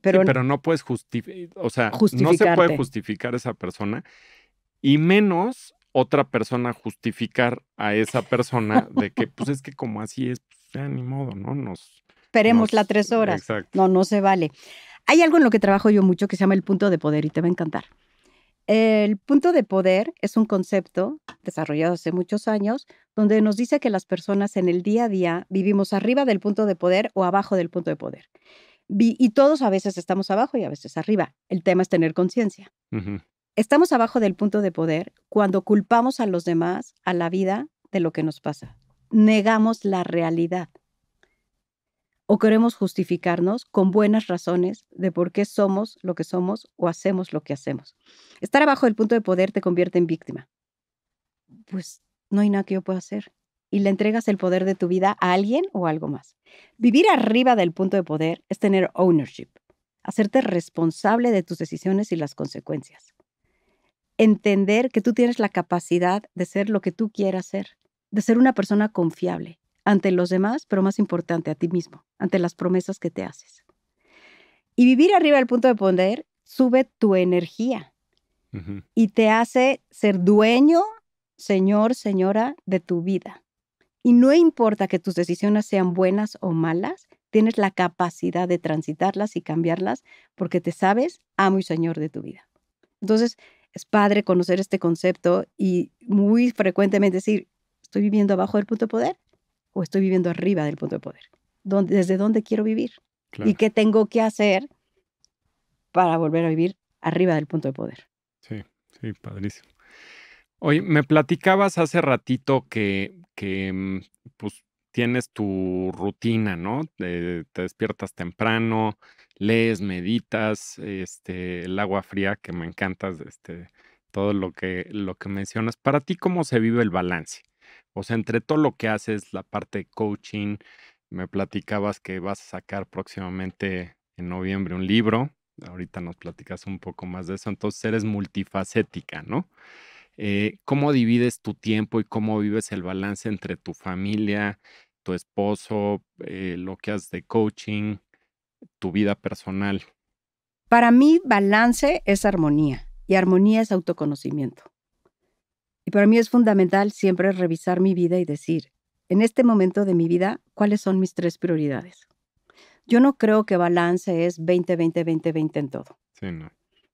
Pero, pero no puedes justificar, eh, o sea, no se puede justificar esa persona y menos otra persona justificar a esa persona de que, pues es que como así es, pues ni modo, ¿no? Nos... Esperemos las tres horas. No, no se vale. Hay algo en lo que trabajo yo mucho que se llama el punto de poder y te va a encantar. El punto de poder es un concepto desarrollado hace muchos años donde nos dice que las personas en el día a día vivimos arriba del punto de poder o abajo del punto de poder. Y todos a veces estamos abajo y a veces arriba. El tema es tener conciencia. Estamos abajo del punto de poder cuando culpamos a los demás, a la vida, de lo que nos pasa. Negamos la realidad o queremos justificarnos con buenas razones de por qué somos lo que somos o hacemos lo que hacemos. Estar abajo del punto de poder te convierte en víctima. Pues no hay nada que yo pueda hacer. Y le entregas el poder de tu vida a alguien o algo más. Vivir arriba del punto de poder es tener ownership, hacerte responsable de tus decisiones y las consecuencias. Entender que tú tienes la capacidad de ser lo que tú quieras ser, de ser una persona confiable, ante los demás, pero más importante, a ti mismo, ante las promesas que te haces. Y vivir arriba del punto de poder sube tu energía y te hace ser dueño, señor, señora, de tu vida. Y no importa que tus decisiones sean buenas o malas, tienes la capacidad de transitarlas y cambiarlas porque te sabes amo y señor de tu vida. Entonces, es padre conocer este concepto y muy frecuentemente decir, estoy viviendo abajo del punto de poder, o estoy viviendo arriba del punto de poder? ¿Desde dónde quiero vivir? ¿Y qué tengo que hacer para volver a vivir arriba del punto de poder? Sí, sí, padrísimo. Oye, me platicabas hace ratito que, que mm, pues, tienes tu rutina, ¿no? Te, despiertas temprano, lees, meditas, este, el agua fría, que me encantas este, todo lo que, lo que mencionas. Para ti, ¿cómo se vive el balance? O sea, entre todo lo que haces, la parte de coaching, me platicabas que vas a sacar próximamente en noviembre un libro. Ahorita nos platicas un poco más de eso. Entonces eres multifacética, ¿no? Eh, ¿Cómo divides tu tiempo y cómo vives el balance entre tu familia, tu esposo, eh, lo que haces de coaching, tu vida personal? Para mí, balance es armonía y armonía es autoconocimiento. Y para mí es fundamental siempre revisar mi vida y decir, en este momento de mi vida, ¿cuáles son mis tres prioridades? Yo no creo que balance es 20, 20, 20, 20 en todo.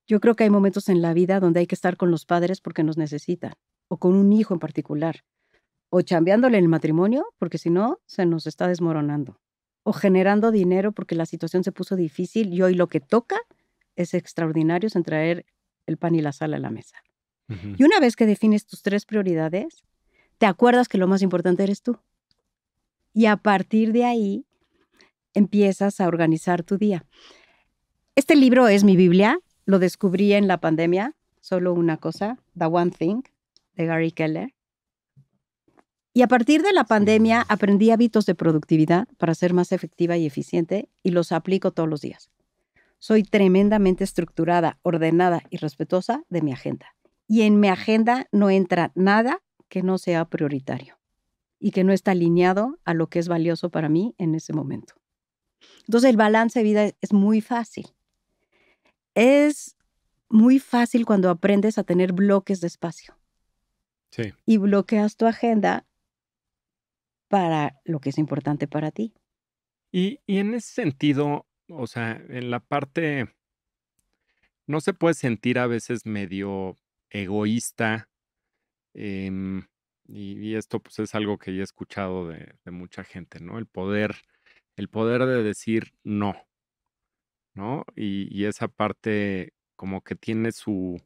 Yo creo que hay momentos en la vida donde hay que estar con los padres porque nos necesitan, o con un hijo en particular, o chambeándole el matrimonio porque si no, se nos está desmoronando, o generando dinero porque la situación se puso difícil y hoy lo que toca es extraordinario sin traer el pan y la sal a la mesa. Y una vez que defines tus tres prioridades, te acuerdas que lo más importante eres tú. Y a partir de ahí empiezas a organizar tu día. Este libro es mi Biblia, lo descubrí en la pandemia, solo una cosa, The One Thing, de Gary Keller. Y a partir de la pandemia aprendí hábitos de productividad para ser más efectiva y eficiente y los aplico todos los días. Soy tremendamente estructurada, ordenada y respetuosa de mi agenda y en mi agenda no entra nada que no sea prioritario y que no está alineado a lo que es valioso para mí en ese momento. Entonces el balance de vida es muy fácil. Es muy fácil cuando aprendes a tener bloques de espacio. Sí. Y bloqueas tu agenda para lo que es importante para ti. Y, y, en ese sentido, o sea, en la parte, no se puede sentir a veces medio egoísta. Em, y, esto pues es algo que he escuchado de, mucha gente, ¿no? El poder, el poder de decir no, ¿no? Y, esa parte como que tiene su,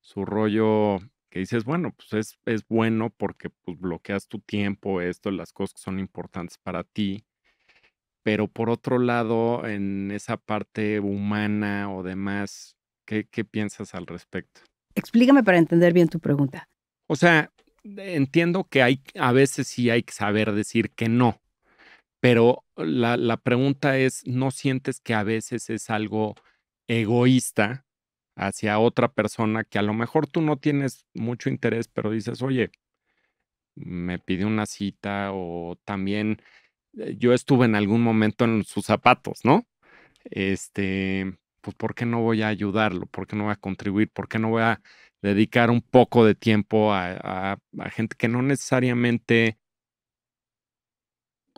su rollo que dices, bueno, pues es, bueno porque pues, bloqueas tu tiempo, esto, las cosas que son importantes para ti. Pero por otro lado, en esa parte humana o demás, qué piensas al respecto? Explícame para entender bien tu pregunta. O sea, entiendo que hay, a veces sí hay que saber decir que no, pero la, la pregunta es, ¿no sientes que a veces es algo egoísta hacia otra persona que a lo mejor tú no tienes mucho interés, pero dices, oye, me pide una cita o también eh, yo estuve en algún momento en sus zapatos, ¿no? Este, pues, ¿por qué no voy a ayudarlo? ¿Por qué no voy a contribuir? ¿Por qué no voy a dedicar un poco de tiempo a, gente que no necesariamente...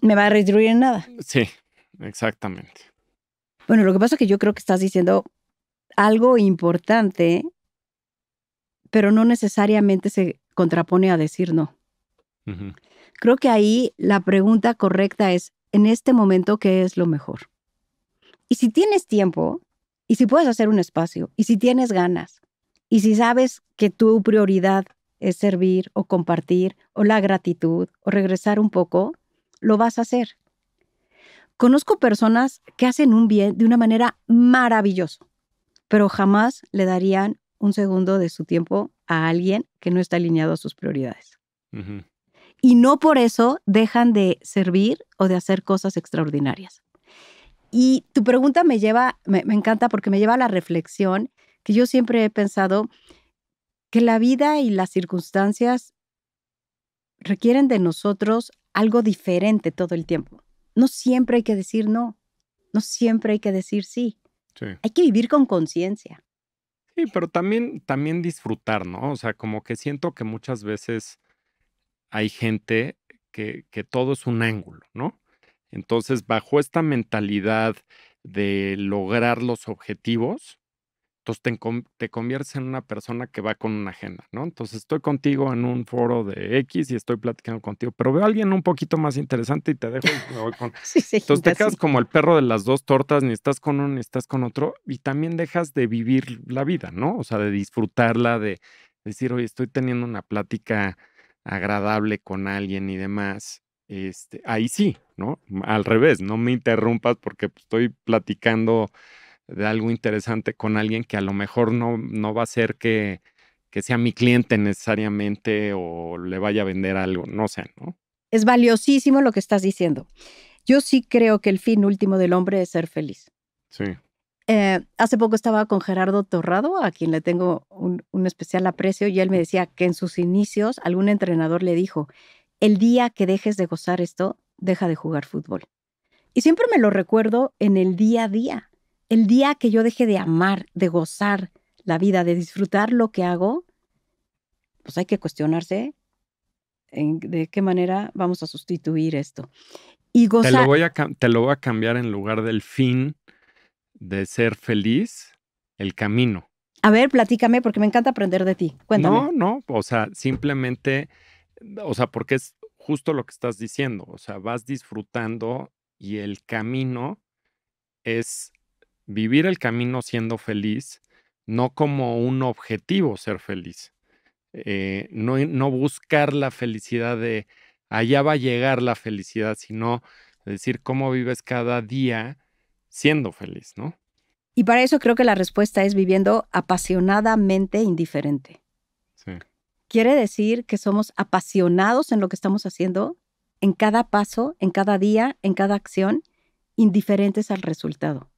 Me va a retribuir en nada. Sí, exactamente. Bueno, lo que pasa es que yo creo que estás diciendo algo importante, pero no necesariamente se contrapone a decir no. Creo que ahí la pregunta correcta es, en este momento, ¿qué es lo mejor? Y si tienes tiempo, y si puedes hacer un espacio, y si tienes ganas, y si sabes que tu prioridad es servir o compartir o la gratitud o regresar un poco, lo vas a hacer. Conozco personas que hacen un bien de una manera maravillosa, pero jamás le darían un segundo de su tiempo a alguien que no está alineado a sus prioridades. Y no por eso dejan de servir o de hacer cosas extraordinarias. Y tu pregunta me lleva, me, encanta porque me lleva a la reflexión que yo siempre he pensado que la vida y las circunstancias requieren de nosotros algo diferente todo el tiempo. No siempre hay que decir no, no siempre hay que decir sí. sí. Hay que vivir con conciencia. Sí, pero también, también disfrutar, ¿no? O sea, como que siento que muchas veces hay gente que, que todo es un ángulo, ¿no? Entonces, bajo esta mentalidad de lograr los objetivos, entonces te, conviertes en una persona que va con una agenda, ¿no? Entonces estoy contigo en un foro de X y estoy platicando contigo, pero veo a alguien un poquito más interesante y te dejo <laughs> entonces te quedas como el perro de las dos tortas, ni estás con uno ni estás con otro y también dejas de vivir la vida, ¿no? O sea, de disfrutarla, de decir, oye, estoy teniendo una plática agradable con alguien y demás. Este, ahí sí, ¿no? Al revés, no me interrumpas porque pues, estoy platicando de algo interesante con alguien que a lo mejor no, no va a ser que, sea mi cliente necesariamente o le vaya a vender algo, no sé, ¿no? Es valiosísimo lo que estás diciendo. Yo sí creo que el fin último del hombre es ser feliz. Sí. Eh, hace poco estaba con Gerardo Torrado, a quien le tengo un especial aprecio, y él me decía que en sus inicios algún entrenador le dijo, el día que dejes de gozar esto, deja de jugar fútbol. Y siempre me lo recuerdo en el día a día. El día que yo deje de amar, de gozar la vida, de disfrutar lo que hago, pues hay que cuestionarse de qué manera vamos a sustituir esto. Y gozar. Te lo voy a, te lo voy a cambiar en lugar del fin de ser feliz, el camino. A ver, platícame, porque me encanta aprender de ti. Cuéntame. No, no, o sea, simplemente o sea, porque es justo lo que estás diciendo, o sea, vas disfrutando y el camino es vivir el camino siendo feliz, no como un objetivo ser feliz, eh, no, no buscar la felicidad de allá va a llegar la felicidad, sino decir cómo vives cada día siendo feliz, ¿no? Y para eso creo que la respuesta es viviendo apasionadamente indiferente. Sí quiere decir que somos apasionados en lo que estamos haciendo, en cada paso, en cada día, en cada acción, indiferentes al resultado.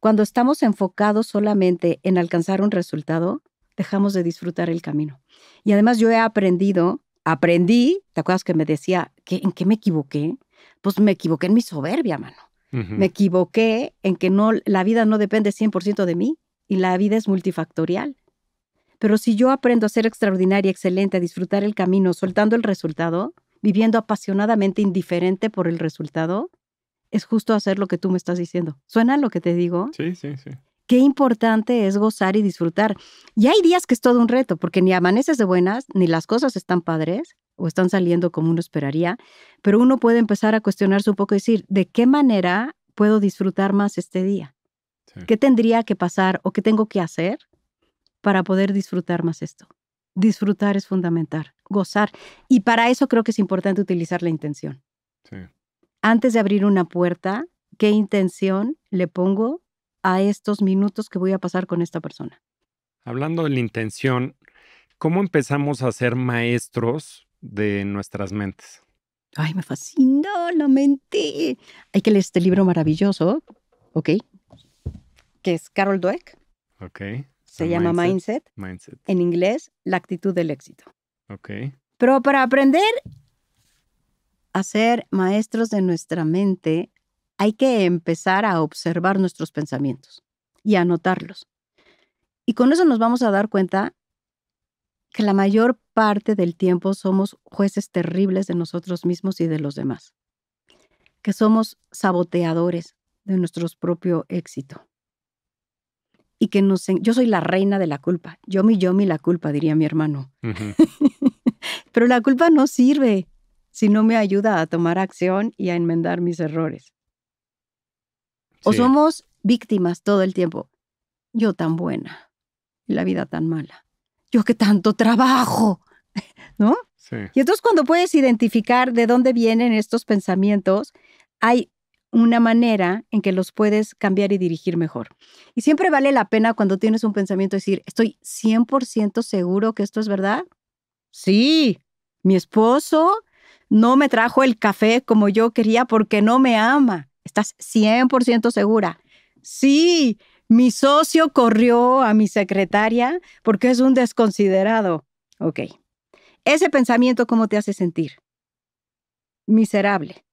Cuando estamos enfocados solamente en alcanzar un resultado, dejamos de disfrutar el camino. Y además yo he aprendido, aprendí, ¿te acuerdas que me decía que en qué me equivoqué? Pues me equivoqué en mi soberbia, mano. Me equivoqué en que no la vida no depende 100% de mí y la vida es multifactorial. Pero si yo aprendo a ser extraordinaria, excelente, a disfrutar el camino, soltando el resultado, viviendo apasionadamente indiferente por el resultado, es justo hacer lo que tú me estás diciendo. ¿Suena lo que te digo? Sí, sí, sí. Qué importante es gozar y disfrutar. Y hay días que es todo un reto, porque ni amaneces de buenas, ni las cosas están padres o están saliendo como uno esperaría, pero uno puede empezar a cuestionarse un poco y decir, ¿de qué manera puedo disfrutar más este día? ¿Qué tendría que pasar o qué tengo que hacer para poder disfrutar más esto. Disfrutar es fundamental, gozar. Y para eso creo que es importante utilizar la intención. Sí. Antes de abrir una puerta, ¿qué intención le pongo a estos minutos que voy a pasar con esta persona? Hablando de la intención, ¿cómo empezamos a ser maestros de nuestras mentes? Ay, me fascinó la mentí. Hay que leer este libro maravilloso, ¿ok? Que es Carol Dweck. Ok. Se llama mindset, En inglés, la actitud del éxito. Ok. Pero para aprender a ser maestros de nuestra mente, hay que empezar a observar nuestros pensamientos y a anotarlos. Y con eso nos vamos a dar cuenta que la mayor parte del tiempo somos jueces terribles de nosotros mismos y de los demás, que somos saboteadores de nuestro propio éxito y que Yo soy la reina de la culpa. Yo mi, yo mi, la culpa, diría mi hermano. <laughs> Pero la culpa no sirve si no me ayuda a tomar acción y a enmendar mis errores. O somos víctimas todo el tiempo. Yo tan buena y la vida tan mala. Yo que tanto trabajo, <laughs> ¿no? Y entonces cuando puedes identificar de dónde vienen estos pensamientos, hay una manera en que los puedes cambiar y dirigir mejor. Y siempre vale la pena cuando tienes un pensamiento decir, estoy 100% seguro que esto es verdad. Sí, mi esposo no me trajo el café como yo quería porque no me ama. ¿Estás 100% segura? Sí, mi socio corrió a mi secretaria porque es un desconsiderado. Ok. Ese pensamiento, ¿cómo te hace sentir? Miserable,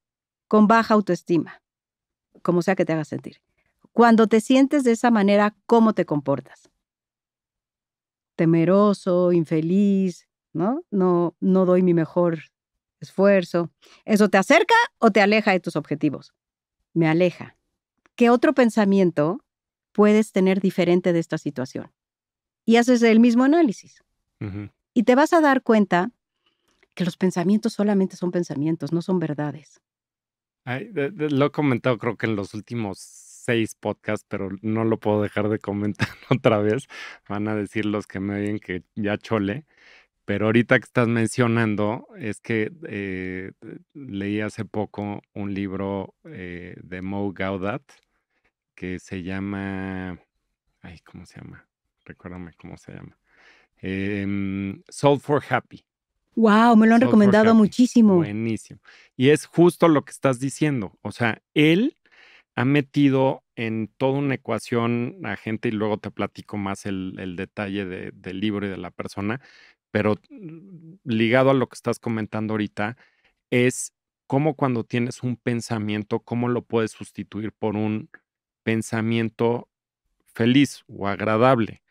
con baja autoestima como sea que te haga sentir. Cuando te sientes de esa manera, ¿cómo te comportas? Temeroso, infeliz, ¿no? No, no doy mi mejor esfuerzo. ¿Eso te acerca o te aleja de tus objetivos? Me aleja. ¿Qué otro pensamiento puedes tener diferente de esta situación? Y haces el mismo análisis. Y te vas a dar cuenta que los pensamientos solamente son pensamientos, no son verdades lo he comentado creo que en los últimos seis podcasts, pero no lo puedo dejar de comentar <laughs> otra vez. Van a decir los que me oyen que ya chole. Pero ahorita que estás mencionando, es que eh, leí hace poco un libro eh, de Mo Gaudat que se llama. Ay, ¿cómo se llama? Recuérdame cómo se llama. Eh, Soul for Happy. Wow, me lo han recomendado muchísimo. Buenísimo. Y es justo lo que estás diciendo. O sea, él ha metido en toda una ecuación a gente y luego te platico más el, detalle del libro y de la persona, pero ligado a lo que estás comentando ahorita, es cómo cuando tienes un pensamiento, cómo lo puedes sustituir por un pensamiento feliz o agradable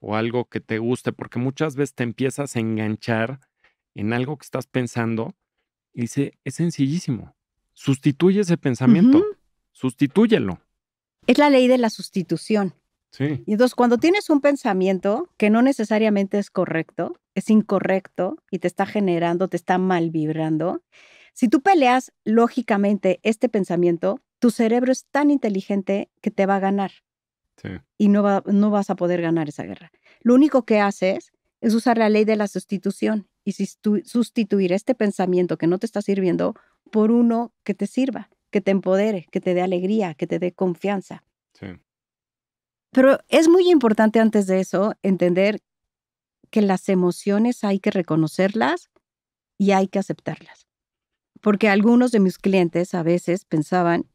o algo que te guste, porque muchas veces te empiezas a enganchar en algo que estás pensando, y dice, es sencillísimo. Sustituye ese pensamiento, sustituyelo. sustitúyelo. Es la ley de la sustitución. Sí. Y entonces cuando tienes un pensamiento que no necesariamente es correcto, es incorrecto y te está generando, te está mal vibrando, si tú peleas lógicamente este pensamiento, tu cerebro es tan inteligente que te va a ganar. Sí. Y no, no vas a poder ganar esa guerra. Lo único que haces es usar la ley de la sustitución y sustituir este pensamiento que no te está sirviendo por uno que te sirva, que te empodere, que te dé alegría, que te dé confianza. Pero es muy importante antes de eso entender que las emociones hay que reconocerlas y hay que aceptarlas. Porque algunos de mis clientes a veces pensaban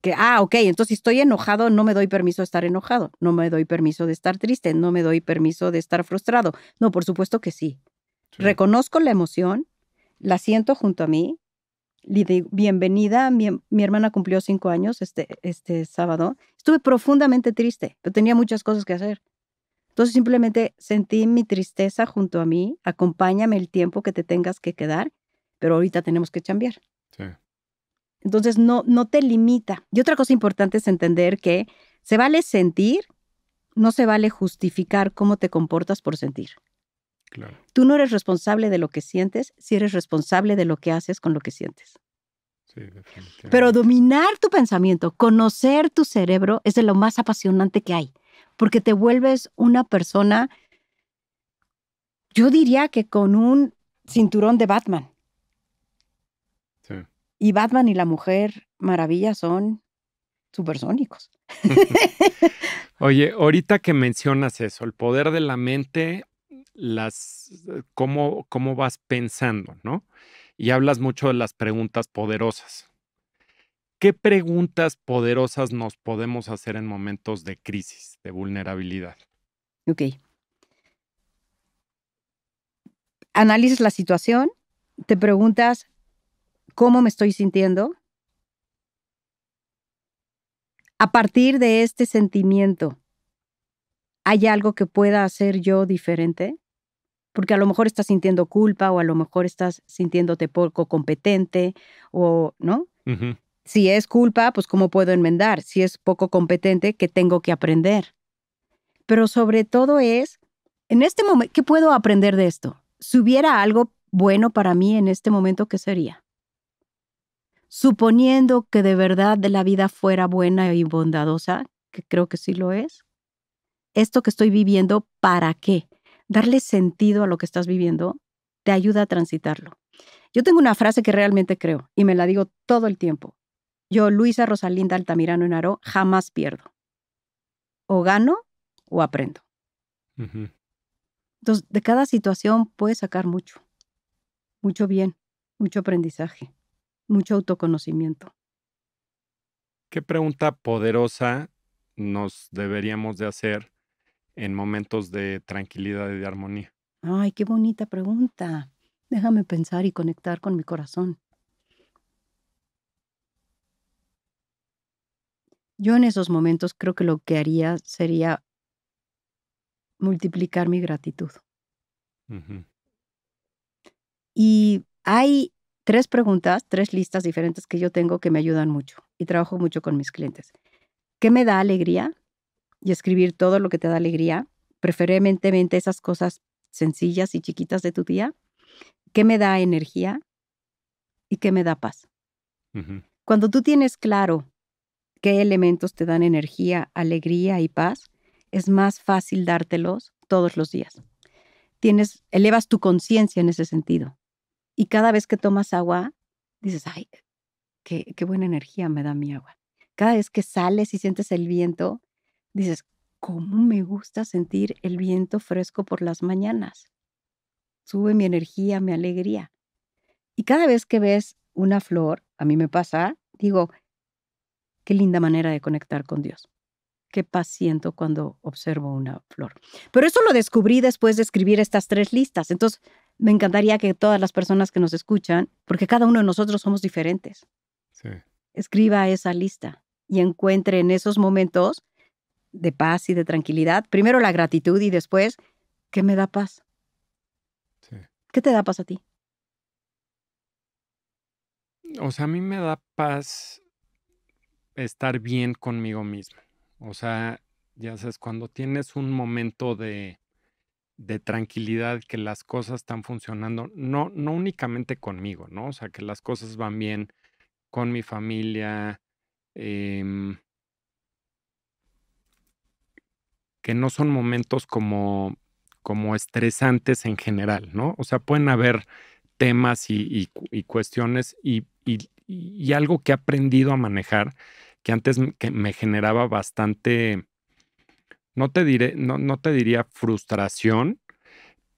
que, ah, ok, entonces si estoy enojado, no me doy permiso de estar enojado, no me doy permiso de estar triste, no me doy permiso de estar frustrado. No, por supuesto que sí. Reconozco la emoción, la siento junto a mí, le digo, bienvenida, mi, hermana cumplió cinco años este, este sábado. Estuve profundamente triste, pero tenía muchas cosas que hacer. Entonces simplemente sentí mi tristeza junto a mí, acompáñame el tiempo que te tengas que quedar, pero ahorita tenemos que cambiar. Entonces no, no te limita. Y otra cosa importante es entender que se vale sentir, no se vale justificar cómo te comportas por sentir. Tú no eres responsable de lo que sientes, si eres responsable de lo que haces con lo que sientes. Sí, Pero dominar tu pensamiento, conocer tu cerebro es de lo más apasionante que hay, porque te vuelves una persona, yo diría que con un cinturón de Batman. Sí. Y Batman y la mujer maravilla son supersónicos. <laughs> <laughs> Oye, ahorita que mencionas eso, el poder de la mente, las, eh, cómo, cómo vas pensando, ¿no? Y hablas mucho de las preguntas poderosas. ¿Qué preguntas poderosas nos podemos hacer en momentos de crisis, de vulnerabilidad? Ok. Analizas la situación, te preguntas cómo me estoy sintiendo. A partir de este sentimiento, ¿hay algo que pueda hacer yo diferente? porque a lo mejor estás sintiendo culpa o a lo mejor estás sintiéndote poco competente o, ¿no? Si es culpa, pues cómo puedo enmendar. Si es poco competente, ¿qué tengo que aprender? Pero sobre todo es, en este momento, ¿qué puedo aprender de esto? Si hubiera algo bueno para mí en este momento, ¿qué sería? Suponiendo que de verdad la vida fuera buena y bondadosa, que creo que sí lo es, esto que estoy viviendo, ¿para qué? darle sentido a lo que estás viviendo te ayuda a transitarlo. Yo tengo una frase que realmente creo y me la digo todo el tiempo. Yo, Luisa Rosalinda Altamirano Enaro, jamás pierdo. O gano o aprendo. Entonces, de cada situación puedes sacar mucho, mucho bien, mucho aprendizaje, mucho autoconocimiento. ¿Qué pregunta poderosa nos deberíamos de hacer en momentos de tranquilidad y de armonía? Ay, qué bonita pregunta. Déjame pensar y conectar con mi corazón. Yo en esos momentos creo que lo que haría sería multiplicar mi gratitud. Y hay tres preguntas, tres listas diferentes que yo tengo que me ayudan mucho y trabajo mucho con mis clientes. ¿Qué me da alegría? y escribir todo lo que te da alegría, preferentemente esas cosas sencillas y chiquitas de tu día, que me da energía y que me da paz. Cuando tú tienes claro qué elementos te dan energía, alegría y paz, es más fácil dártelos todos los días. Tienes, elevas tu conciencia en ese sentido. Y cada vez que tomas agua, dices, ay, qué, qué buena energía me da mi agua. Cada vez que sales y sientes el viento, dices, ¿cómo me gusta sentir el viento fresco por las mañanas? Sube mi energía, mi alegría. Y cada vez que ves una flor, a mí me pasa, digo, qué linda manera de conectar con Dios. Qué paz siento cuando observo una flor. Pero eso lo descubrí después de escribir estas tres listas. Entonces, me encantaría que todas las personas que nos escuchan, porque cada uno de nosotros somos diferentes, escriba esa lista y encuentre en esos momentos de paz y de tranquilidad. Primero la gratitud y después, ¿qué me da paz? ¿Qué te da paz a ti? O sea, a mí me da paz estar bien conmigo mismo. O sea, ya sabes, cuando tienes un momento de, de tranquilidad, que las cosas están funcionando, no, no únicamente conmigo, ¿no? O sea, que las cosas van bien con mi familia, eh, que no son momentos como, como estresantes en general, ¿no? O sea, pueden haber temas y, y, cuestiones y, y, algo que he aprendido a manejar que antes que me generaba bastante, no te, diré, no, no te diría frustración,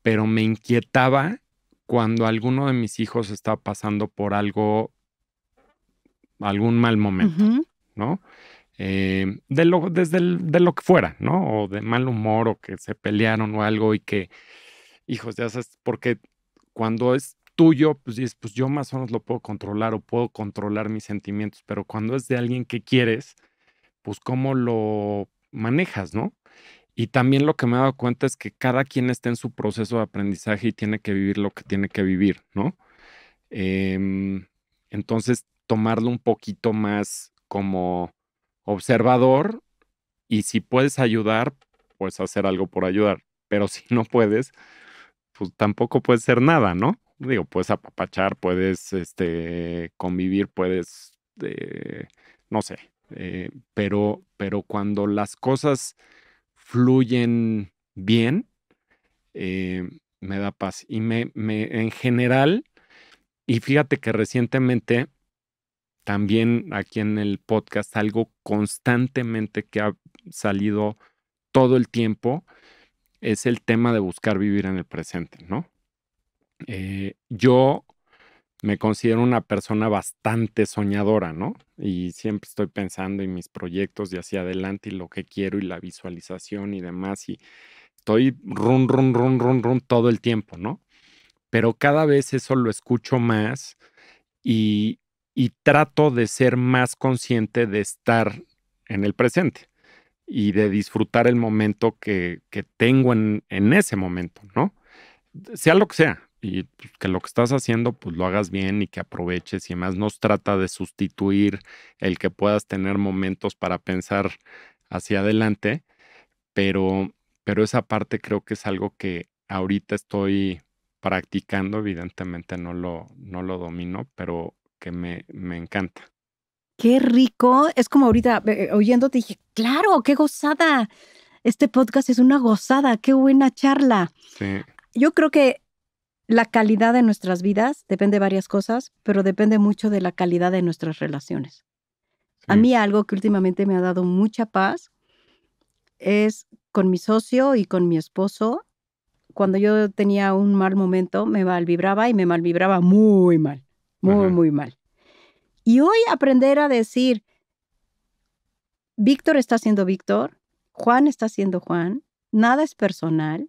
pero me inquietaba cuando alguno de mis hijos estaba pasando por algo, algún mal momento, ¿no? Eh, de, lo, desde lo que fuera, ¿no? O de mal humor o que se pelearon o algo y que, hijos, ya sabes, porque cuando es tuyo, pues pues yo más o menos lo puedo controlar o puedo controlar mis sentimientos, pero cuando es de alguien que quieres, pues cómo lo manejas, ¿no? Y también lo que me he dado cuenta es que cada quien está en su proceso de aprendizaje y tiene que vivir lo que tiene que vivir, ¿no? Em, entonces, tomarlo un poquito más como observador y si puedes ayudar, pues hacer algo por ayudar. Pero si no puedes, pues tampoco puedes ser nada, ¿no? Digo, puedes apapachar, puedes este, convivir, puedes, eh, no sé, eh, pero, pero cuando las cosas fluyen bien, eh, me da paz. Y me, me, en general, y fíjate que recientemente también aquí en el podcast algo constantemente que ha salido todo el tiempo es el tema de buscar vivir en el presente, ¿no? Eh, yo me considero una persona bastante soñadora, ¿no? Y siempre estoy pensando en mis proyectos y hacia adelante y lo que quiero y la visualización y demás. Y estoy run, run, run, run, run todo el tiempo, ¿no? Pero cada vez eso lo escucho más y, y trato de ser más consciente de estar en el presente y de disfrutar el momento que, tengo en, en, ese momento, ¿no? Sea lo que sea, y pues, que lo que estás haciendo, pues lo hagas bien y que aproveches y además nos trata de sustituir el que puedas tener momentos para pensar hacia adelante, pero, pero esa parte creo que es algo que ahorita estoy practicando, evidentemente no lo, no lo domino, pero que me, encanta. Qué rico. Es como ahorita eh, oyéndote dije, claro, qué gozada. Este podcast es una gozada, qué buena charla. Sí. Yo creo que la calidad de nuestras vidas depende de varias cosas, pero depende mucho de la calidad de nuestras relaciones. A mí algo que últimamente me ha dado mucha paz es con mi socio y con mi esposo. Cuando yo tenía un mal momento, me malvibraba y me malvibraba muy mal muy, muy mal. Y hoy aprender a decir, Víctor está siendo Víctor, Juan está siendo Juan, nada es personal.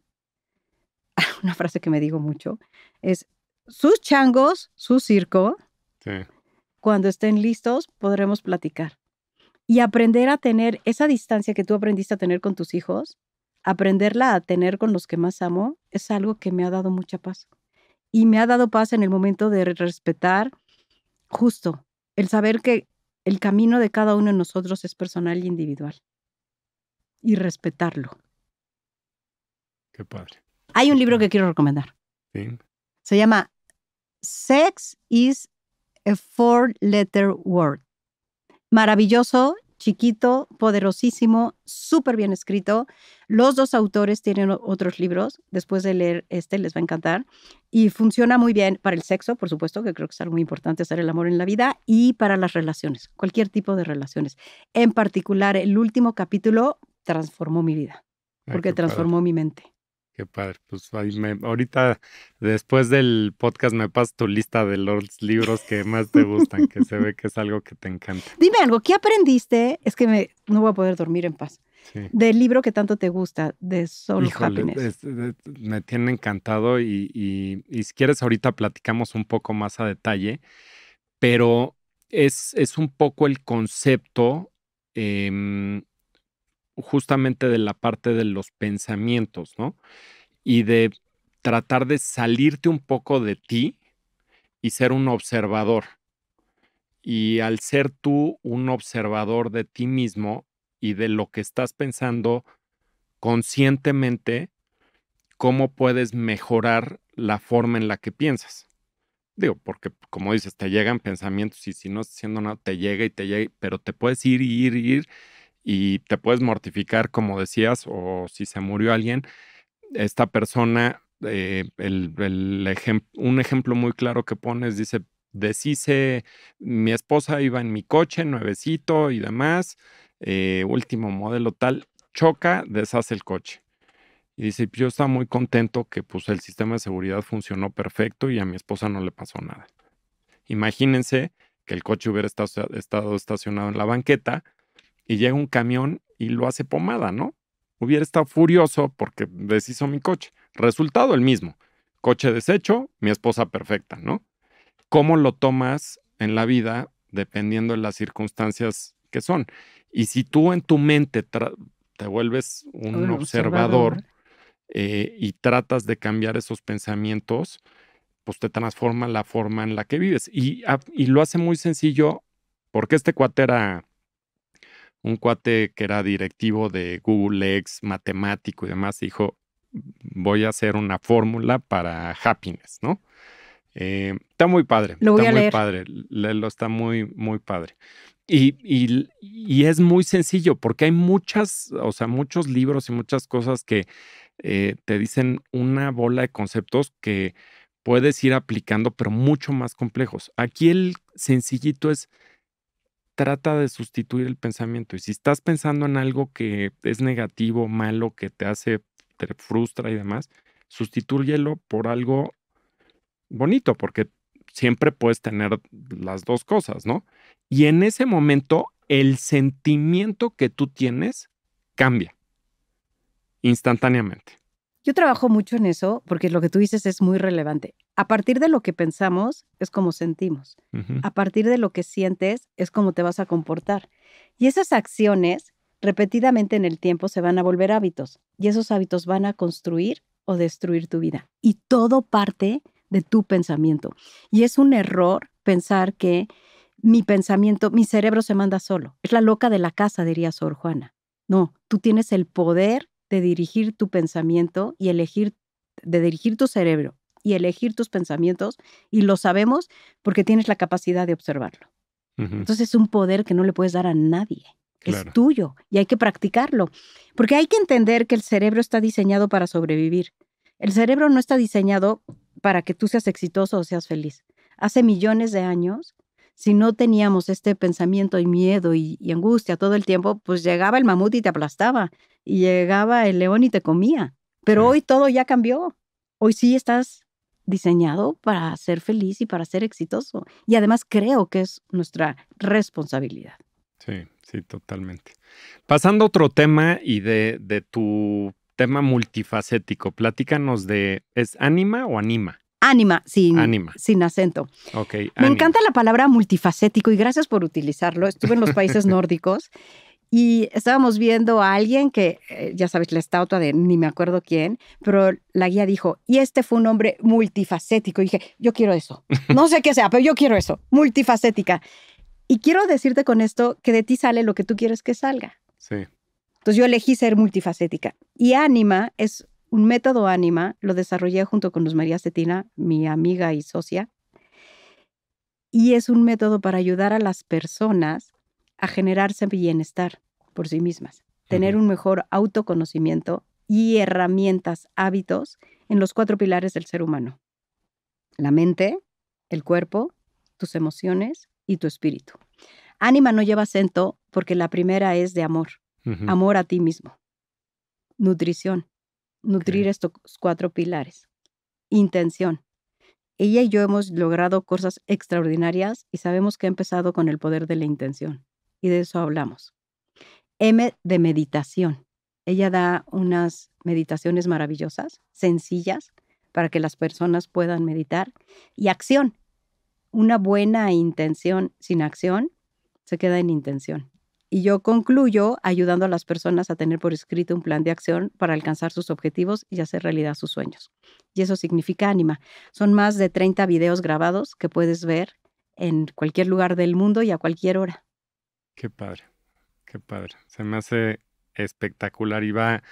<laughs> Una frase que me digo mucho es, sus changos, su circo, cuando estén listos podremos platicar. Y aprender a tener esa distancia que tú aprendiste a tener con tus hijos, aprenderla a tener con los que más amo, es algo que me ha dado mucha paz y me ha dado paz en el momento de respetar justo el saber que el camino de cada uno de nosotros es personal y individual y respetarlo. Qué padre. Hay un libro que quiero recomendar. Se llama Sex is a Four Letter Word. Maravilloso chiquito, poderosísimo, súper bien escrito. Los dos autores tienen otros libros, después de leer este les va a encantar. Y funciona muy bien para el sexo, por supuesto, que creo que es algo muy importante hacer el amor en la vida, y para las relaciones, cualquier tipo de relaciones. En particular, el último capítulo transformó mi vida, porque transformó mi mente. Qué padre. Pues ahí me, ahorita, después del podcast, me pasas tu lista de los libros que más te gustan, que se ve que es algo que te encanta. Dime algo, ¿qué aprendiste? Es que me, no voy a poder dormir en paz. Del libro que tanto te gusta, de Solo Happiness. Eh, me tiene encantado y, si quieres ahorita platicamos un poco más a detalle, pero es, es un poco el concepto em, justamente de la parte de los pensamientos, ¿no? Y de tratar de salirte un poco de ti y ser un observador. Y al ser tú un observador de ti mismo y de lo que estás pensando conscientemente, ¿cómo puedes mejorar la forma en la que piensas? Digo, porque como dices, te llegan pensamientos y si no estás haciendo nada, te llega y te llega, pero te puedes ir ir y ir y te puedes mortificar, como decías, o si se murió alguien, esta persona, eh, el, un ejemplo muy claro que pones, dice, deshice, mi esposa iba en mi coche, nuevecito y demás, eh, último modelo tal, choca, deshace el coche. Y dice, yo estaba muy contento que pues, el sistema de seguridad funcionó perfecto y a mi esposa no le pasó nada. Imagínense que el coche hubiera estado estacionado en la banqueta, y llega un camión y lo hace pomada, ¿no? Hubiera estado furioso porque deshizo mi coche. Resultado el mismo. Coche deshecho, mi esposa perfecta, ¿no? ¿Cómo lo tomas en la vida dependiendo de las circunstancias que son? Y si tú en tu mente te vuelves un, observador, eh, y tratas de cambiar esos pensamientos, pues te transforma la forma en la que vives. Y, ah, y lo hace muy sencillo porque este cuatera un cuate que era directivo de Google X, matemático y demás, dijo, voy a hacer una fórmula para happiness, ¿no? Eh, está muy padre. Lo voy está a muy leer. padre. está muy, muy padre. Y, es muy sencillo porque hay muchas, o sea, muchos libros y muchas cosas que eh, te dicen una bola de conceptos que puedes ir aplicando, pero mucho más complejos. Aquí el sencillito es, trata de sustituir el pensamiento. Y si estás pensando en algo que es negativo, malo, que te hace, te frustra y demás, sustitúyelo por algo bonito, porque siempre puedes tener las dos cosas, ¿no? Y en ese momento, el sentimiento que tú tienes cambia instantáneamente. Yo trabajo mucho en eso porque lo que tú dices es muy relevante. A partir de lo que pensamos es como sentimos. A partir de lo que sientes es como te vas a comportar. Y esas acciones repetidamente en el tiempo se van a volver hábitos y esos hábitos van a construir o destruir tu vida. Y todo parte de tu pensamiento. Y es un error pensar que mi pensamiento, mi cerebro se manda solo. Es la loca de la casa, diría Sor Juana. No, tú tienes el poder de dirigir tu pensamiento y elegir, de dirigir tu cerebro y elegir tus pensamientos y lo sabemos porque tienes la capacidad de observarlo. Entonces es un poder que no le puedes dar a nadie. Es tuyo y hay que practicarlo. Porque hay que entender que el cerebro está diseñado para sobrevivir. El cerebro no está diseñado para que tú seas exitoso o seas feliz. Hace millones de años, si no teníamos este pensamiento y miedo y, angustia todo el tiempo, pues llegaba el mamut y te aplastaba y llegaba el león y te comía. Pero hoy todo ya cambió. Hoy sí estás diseñado para ser feliz y para ser exitoso. Y además creo que es nuestra responsabilidad. Sí, sí, totalmente. Pasando a otro tema y de, tu tema multifacético, platícanos de, ¿es ánima o anima? Ánima, sin, Anima. sin acento. Okay, Me encanta la palabra multifacético y gracias por utilizarlo. Estuve en los países <laughs> nórdicos y estábamos viendo a alguien que, eh, ya sabes, la estatua de ni me acuerdo quién, pero la guía dijo, y este fue un hombre multifacético. Y dije, yo quiero eso. <laughs> No sé qué sea, pero yo quiero eso, multifacética. Y quiero decirte con esto que de ti sale lo que tú quieres que salga. Sí. Entonces yo elegí ser multifacética. Y Anima es un método Anima, lo desarrollé junto con los María Cetina, mi amiga y socia. Y es un método para ayudar a las personas a generarse bienestar por sí mismas, tener un mejor autoconocimiento y herramientas, hábitos en los cuatro pilares del ser humano. La mente, el cuerpo, tus emociones y tu espíritu. Ánima no lleva acento porque la primera es de amor, amor a ti mismo. Nutrición, nutrir estos cuatro pilares. Intención. Ella y yo hemos logrado cosas extraordinarias y sabemos que ha empezado con el poder de la intención y de eso hablamos. M de meditación. Ella da unas meditaciones maravillosas, sencillas, para que las personas puedan meditar. Y acción. Una buena intención sin acción se queda en intención. Y yo concluyo ayudando a las personas a tener por escrito un plan de acción para alcanzar sus objetivos y hacer realidad sus sueños. Y eso significa ánima. Son más de 30 videos grabados que puedes ver en cualquier lugar del mundo y a cualquier hora. Qué padre, qué padre. Se me hace espectacular y va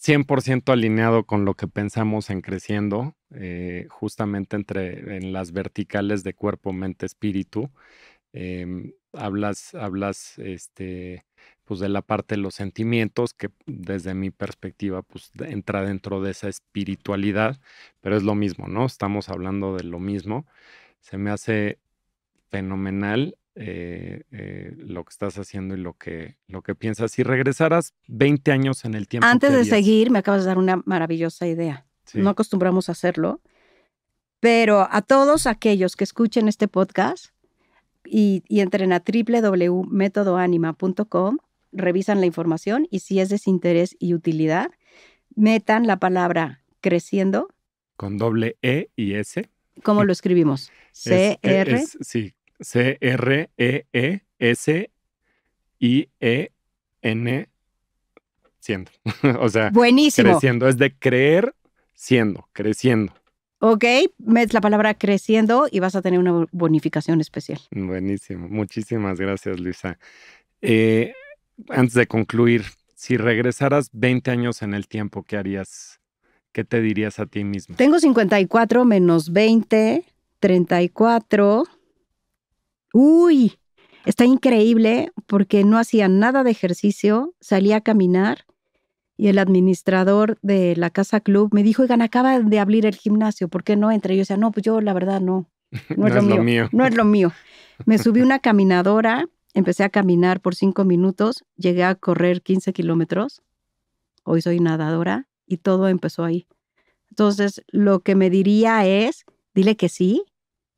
100% alineado con lo que pensamos en creciendo, eh, justamente entre en las verticales de cuerpo, mente, espíritu. Em, hablas, hablas este, pues de la parte de los sentimientos, que desde mi perspectiva, pues entra dentro de esa espiritualidad, pero es lo mismo, ¿no? Estamos hablando de lo mismo. Se me hace fenomenal eh, eh, lo que estás haciendo y lo que, lo que piensas. Si regresaras 20 años en el tiempo. Antes de seguir, me acabas de dar una maravillosa idea. No acostumbramos a hacerlo, pero a todos aquellos que escuchen este podcast y, entren a www.metodoanima.com, revisan la información y si es de interés y utilidad, metan la palabra creciendo. Con doble E y S. ¿Cómo lo escribimos? E, C-R. sí, C-R-E-E-S-I-E-N siendo. <laughs> o sea, Buenísimo. creciendo. Es de creer siendo, creciendo. Ok, met la palabra creciendo y vas a tener una bonificación especial. Buenísimo. Muchísimas gracias, Luisa. Eh, antes de concluir, si regresaras 20 años en el tiempo, ¿qué harías? ¿Qué te dirías a ti mismo? Tengo 54 menos 20, 34. Uy, está increíble porque no hacía nada de ejercicio, salía a caminar y el administrador de la casa club me dijo, oigan, acaba de abrir el gimnasio, ¿por qué no entra? Y yo decía, no, pues yo la verdad no, <laughs> no es, lo, mío, no es lo mío. Me subí una caminadora, empecé a caminar por cinco minutos, llegué a correr 15 kilómetros, hoy soy nadadora y todo empezó ahí. Entonces, lo que me diría es, dile que sí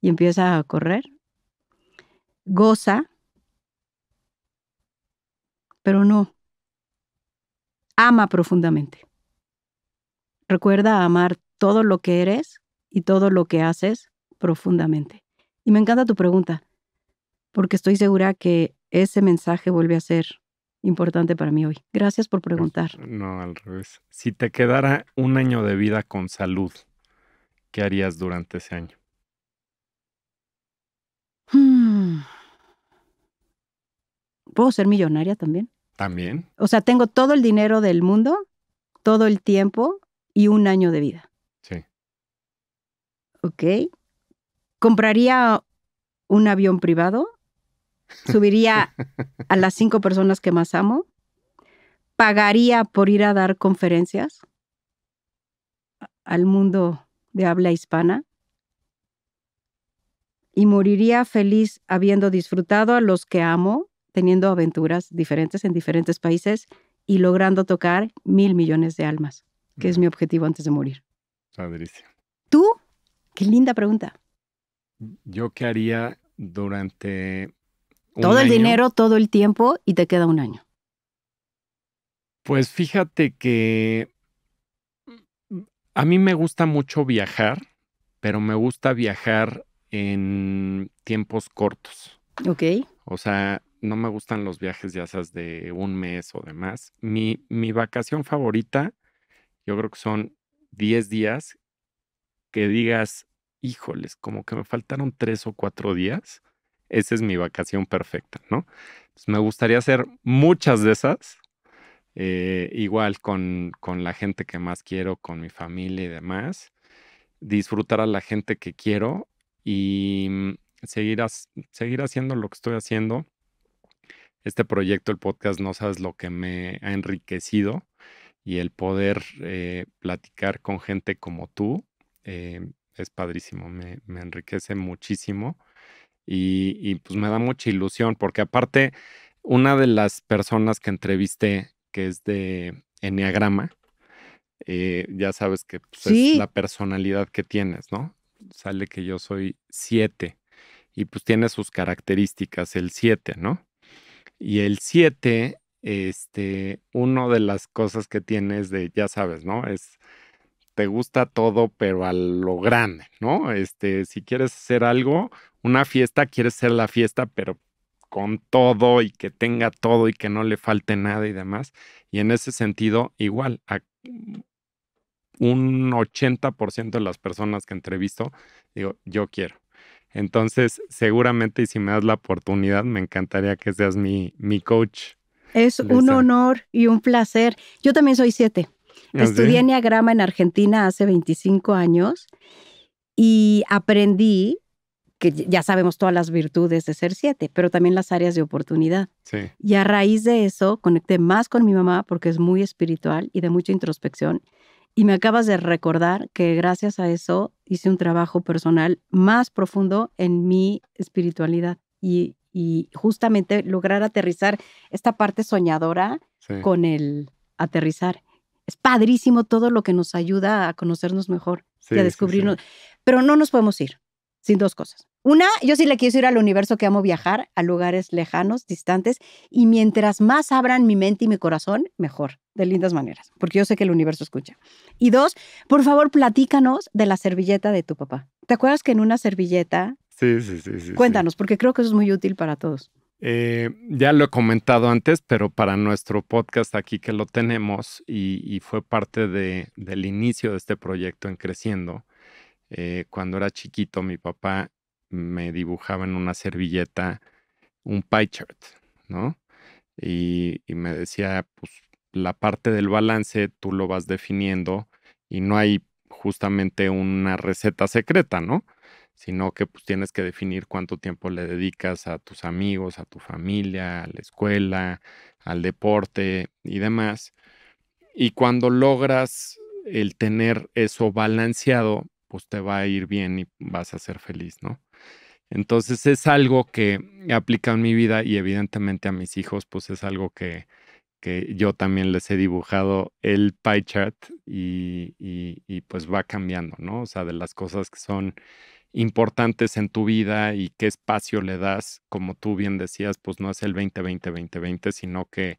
y empieza a correr goza, pero no. Ama profundamente. Recuerda amar todo lo que eres y todo lo que haces profundamente. Y me encanta tu pregunta, porque estoy segura que ese mensaje vuelve a ser importante para mí hoy. Gracias por pues, preguntar. No, al revés. Si te quedara un año de vida con salud, ¿qué harías durante ese año? puedo ser millonaria también. También. O sea, tengo todo el dinero del mundo, todo el tiempo y un año de vida. Sí. Ok. Compraría un avión privado, subiría <laughs> a las cinco personas que más amo, pagaría por ir a dar conferencias al mundo de habla hispana y moriría feliz habiendo disfrutado a los que amo teniendo aventuras diferentes en diferentes países y logrando tocar mil millones de almas, que es mi objetivo antes de morir. Padrísimo. ¿Tú? Qué linda pregunta. Yo qué haría durante... todo el dinero, todo el tiempo y te queda un año. Pues fíjate que mm, a mí me gusta mucho viajar, pero me gusta viajar en tiempos cortos. Ok. O sea, no me gustan los viajes, ya de un mes o demás. Mi, mi vacación favorita, yo creo que son 10 días que digas, híjoles, como que me faltaron 3 o 4 días. Esa es mi vacación perfecta, ¿no? me gustaría hacer muchas de esas, eh, igual con, con la gente que más quiero, con mi familia y demás, disfrutar a la gente que quiero y mm, seguir haciendo lo que estoy haciendo este proyecto, el podcast, no sabes lo que me ha enriquecido y el poder eh, platicar con gente como tú eh, es padrísimo, me, enriquece muchísimo y, pues me da mucha ilusión porque aparte una de las personas que entrevisté que es de Enneagrama, eh, ya sabes que pues, es la personalidad que tienes, ¿no? Sale que yo soy siete y pues tiene sus características el siete, ¿no? Y el 7, este, una de las cosas que tienes de, ya sabes, ¿no? Es, te gusta todo, pero a lo grande, ¿no? Este, si quieres hacer algo, una fiesta, quieres ser la fiesta, pero con todo y que tenga todo y que no le falte nada y demás. Y en ese sentido, igual, un 80% de las personas que entrevisto, digo, yo quiero. Entonces, seguramente, y si me das la oportunidad, me encantaría que seas mi, mi coach. Es un honor y un placer. Yo también soy siete. ¿Ah, Estudié Enneagrama en Argentina hace 25 años y aprendí que ya sabemos todas las virtudes de ser siete, pero también las áreas de oportunidad. Y a raíz de eso conecté más con mi mamá porque es muy espiritual y de mucha introspección y me acabas de recordar que gracias a eso hice un trabajo personal más profundo en mi espiritualidad y, justamente lograr aterrizar esta parte soñadora con el aterrizar. Es padrísimo todo lo que nos ayuda a conocernos mejor y a descubrirnos. Pero no nos podemos ir sin dos cosas. Una, yo sí le quiero ir al universo que amo viajar, a lugares lejanos, distantes, y mientras más abran mi mente y mi corazón, mejor, de lindas maneras, porque yo sé que el universo escucha. Y dos, por favor, platícanos de la servilleta de tu papá. ¿Te acuerdas que en una servilleta... Sí, sí, sí. sí Cuéntanos, porque creo que eso es muy útil para todos. Eh, ya lo he comentado antes, pero para nuestro podcast aquí que lo tenemos y, fue parte de, del inicio de este proyecto en Creciendo, eh, cuando era chiquito mi papá me dibujaba en una servilleta un pie chart, ¿no? Y, me decía, pues la parte del balance tú lo vas definiendo y no hay justamente una receta secreta, ¿no? Sino que pues tienes que definir cuánto tiempo le dedicas a tus amigos, a tu familia, a la escuela, al deporte y demás. Y cuando logras el tener eso balanceado, pues te va a ir bien y vas a ser feliz, ¿no? Entonces es algo que he aplicado en mi vida y evidentemente a mis hijos pues es algo que, que yo también les he dibujado el pie chart y, pues va cambiando, ¿no? O sea, de las cosas que son importantes en tu vida y qué espacio le das, como tú bien decías, pues no es el 2020, 2020 sino que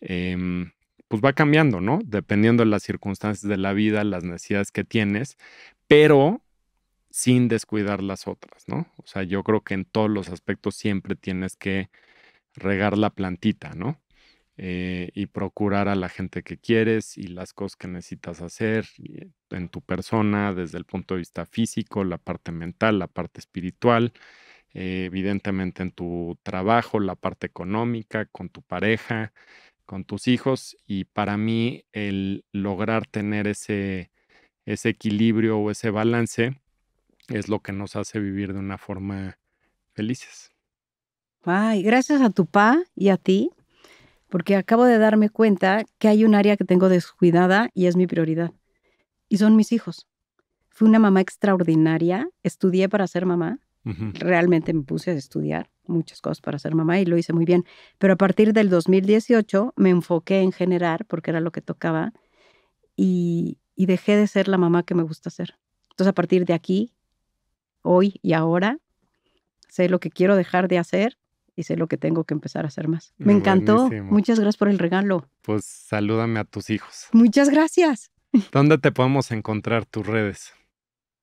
em, pues va cambiando, ¿no? Dependiendo de las circunstancias de la vida, las necesidades que tienes, pero sin descuidar las otras, ¿no? O sea, yo creo que en todos los aspectos siempre tienes que regar la plantita, ¿no? Eh, y procurar a la gente que quieres y las cosas que necesitas hacer eh, en tu persona desde el punto de vista físico, la parte mental, la parte espiritual, eh, evidentemente en tu trabajo, la parte económica, con tu pareja, con tus hijos. Y para mí el lograr tener ese, ese equilibrio o ese balance es lo que nos hace vivir de una forma felices. Ay, gracias a tu pa y a ti, porque acabo de darme cuenta que hay un área que tengo descuidada y es mi prioridad. Y son mis hijos. Fui una mamá extraordinaria, estudié para ser mamá, realmente me puse a estudiar muchas cosas para ser mamá y lo hice muy bien, pero a partir del 2018 me enfoqué en generar, porque era lo que tocaba, y, y dejé de ser la mamá que me gusta ser. Entonces a partir de aquí hoy y ahora, sé lo que quiero dejar de hacer y sé lo que tengo que empezar a hacer más. Me encantó. Muchas gracias por el regalo. Pues salúdame a tus hijos. Muchas gracias. <laughs> ¿Dónde te podemos encontrar tus redes?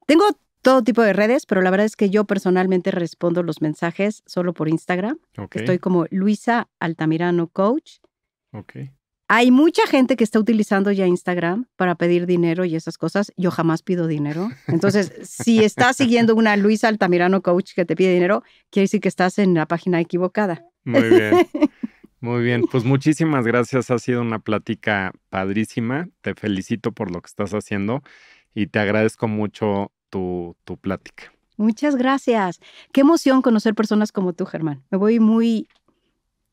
Tengo todo tipo de redes, pero la verdad es que yo personalmente respondo los mensajes solo por Instagram. Estoy como Luisa Altamirano Coach. Ok. Hay mucha gente que está utilizando ya Instagram para pedir dinero y esas cosas. Yo jamás pido dinero. Entonces, si estás siguiendo una Luisa Altamirano coach que te pide dinero, quiere decir que estás en la página equivocada. Muy bien. <laughs> Muy bien, pues muchísimas gracias. Ha sido una plática padrísima. Te felicito por lo que estás haciendo y te agradezco mucho tu, tu plática. Muchas gracias. Qué emoción conocer personas como tú, Germán. Me voy muy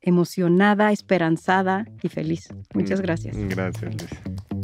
emocionada, esperanzada y feliz. Muchas mm, gracias. Gracias,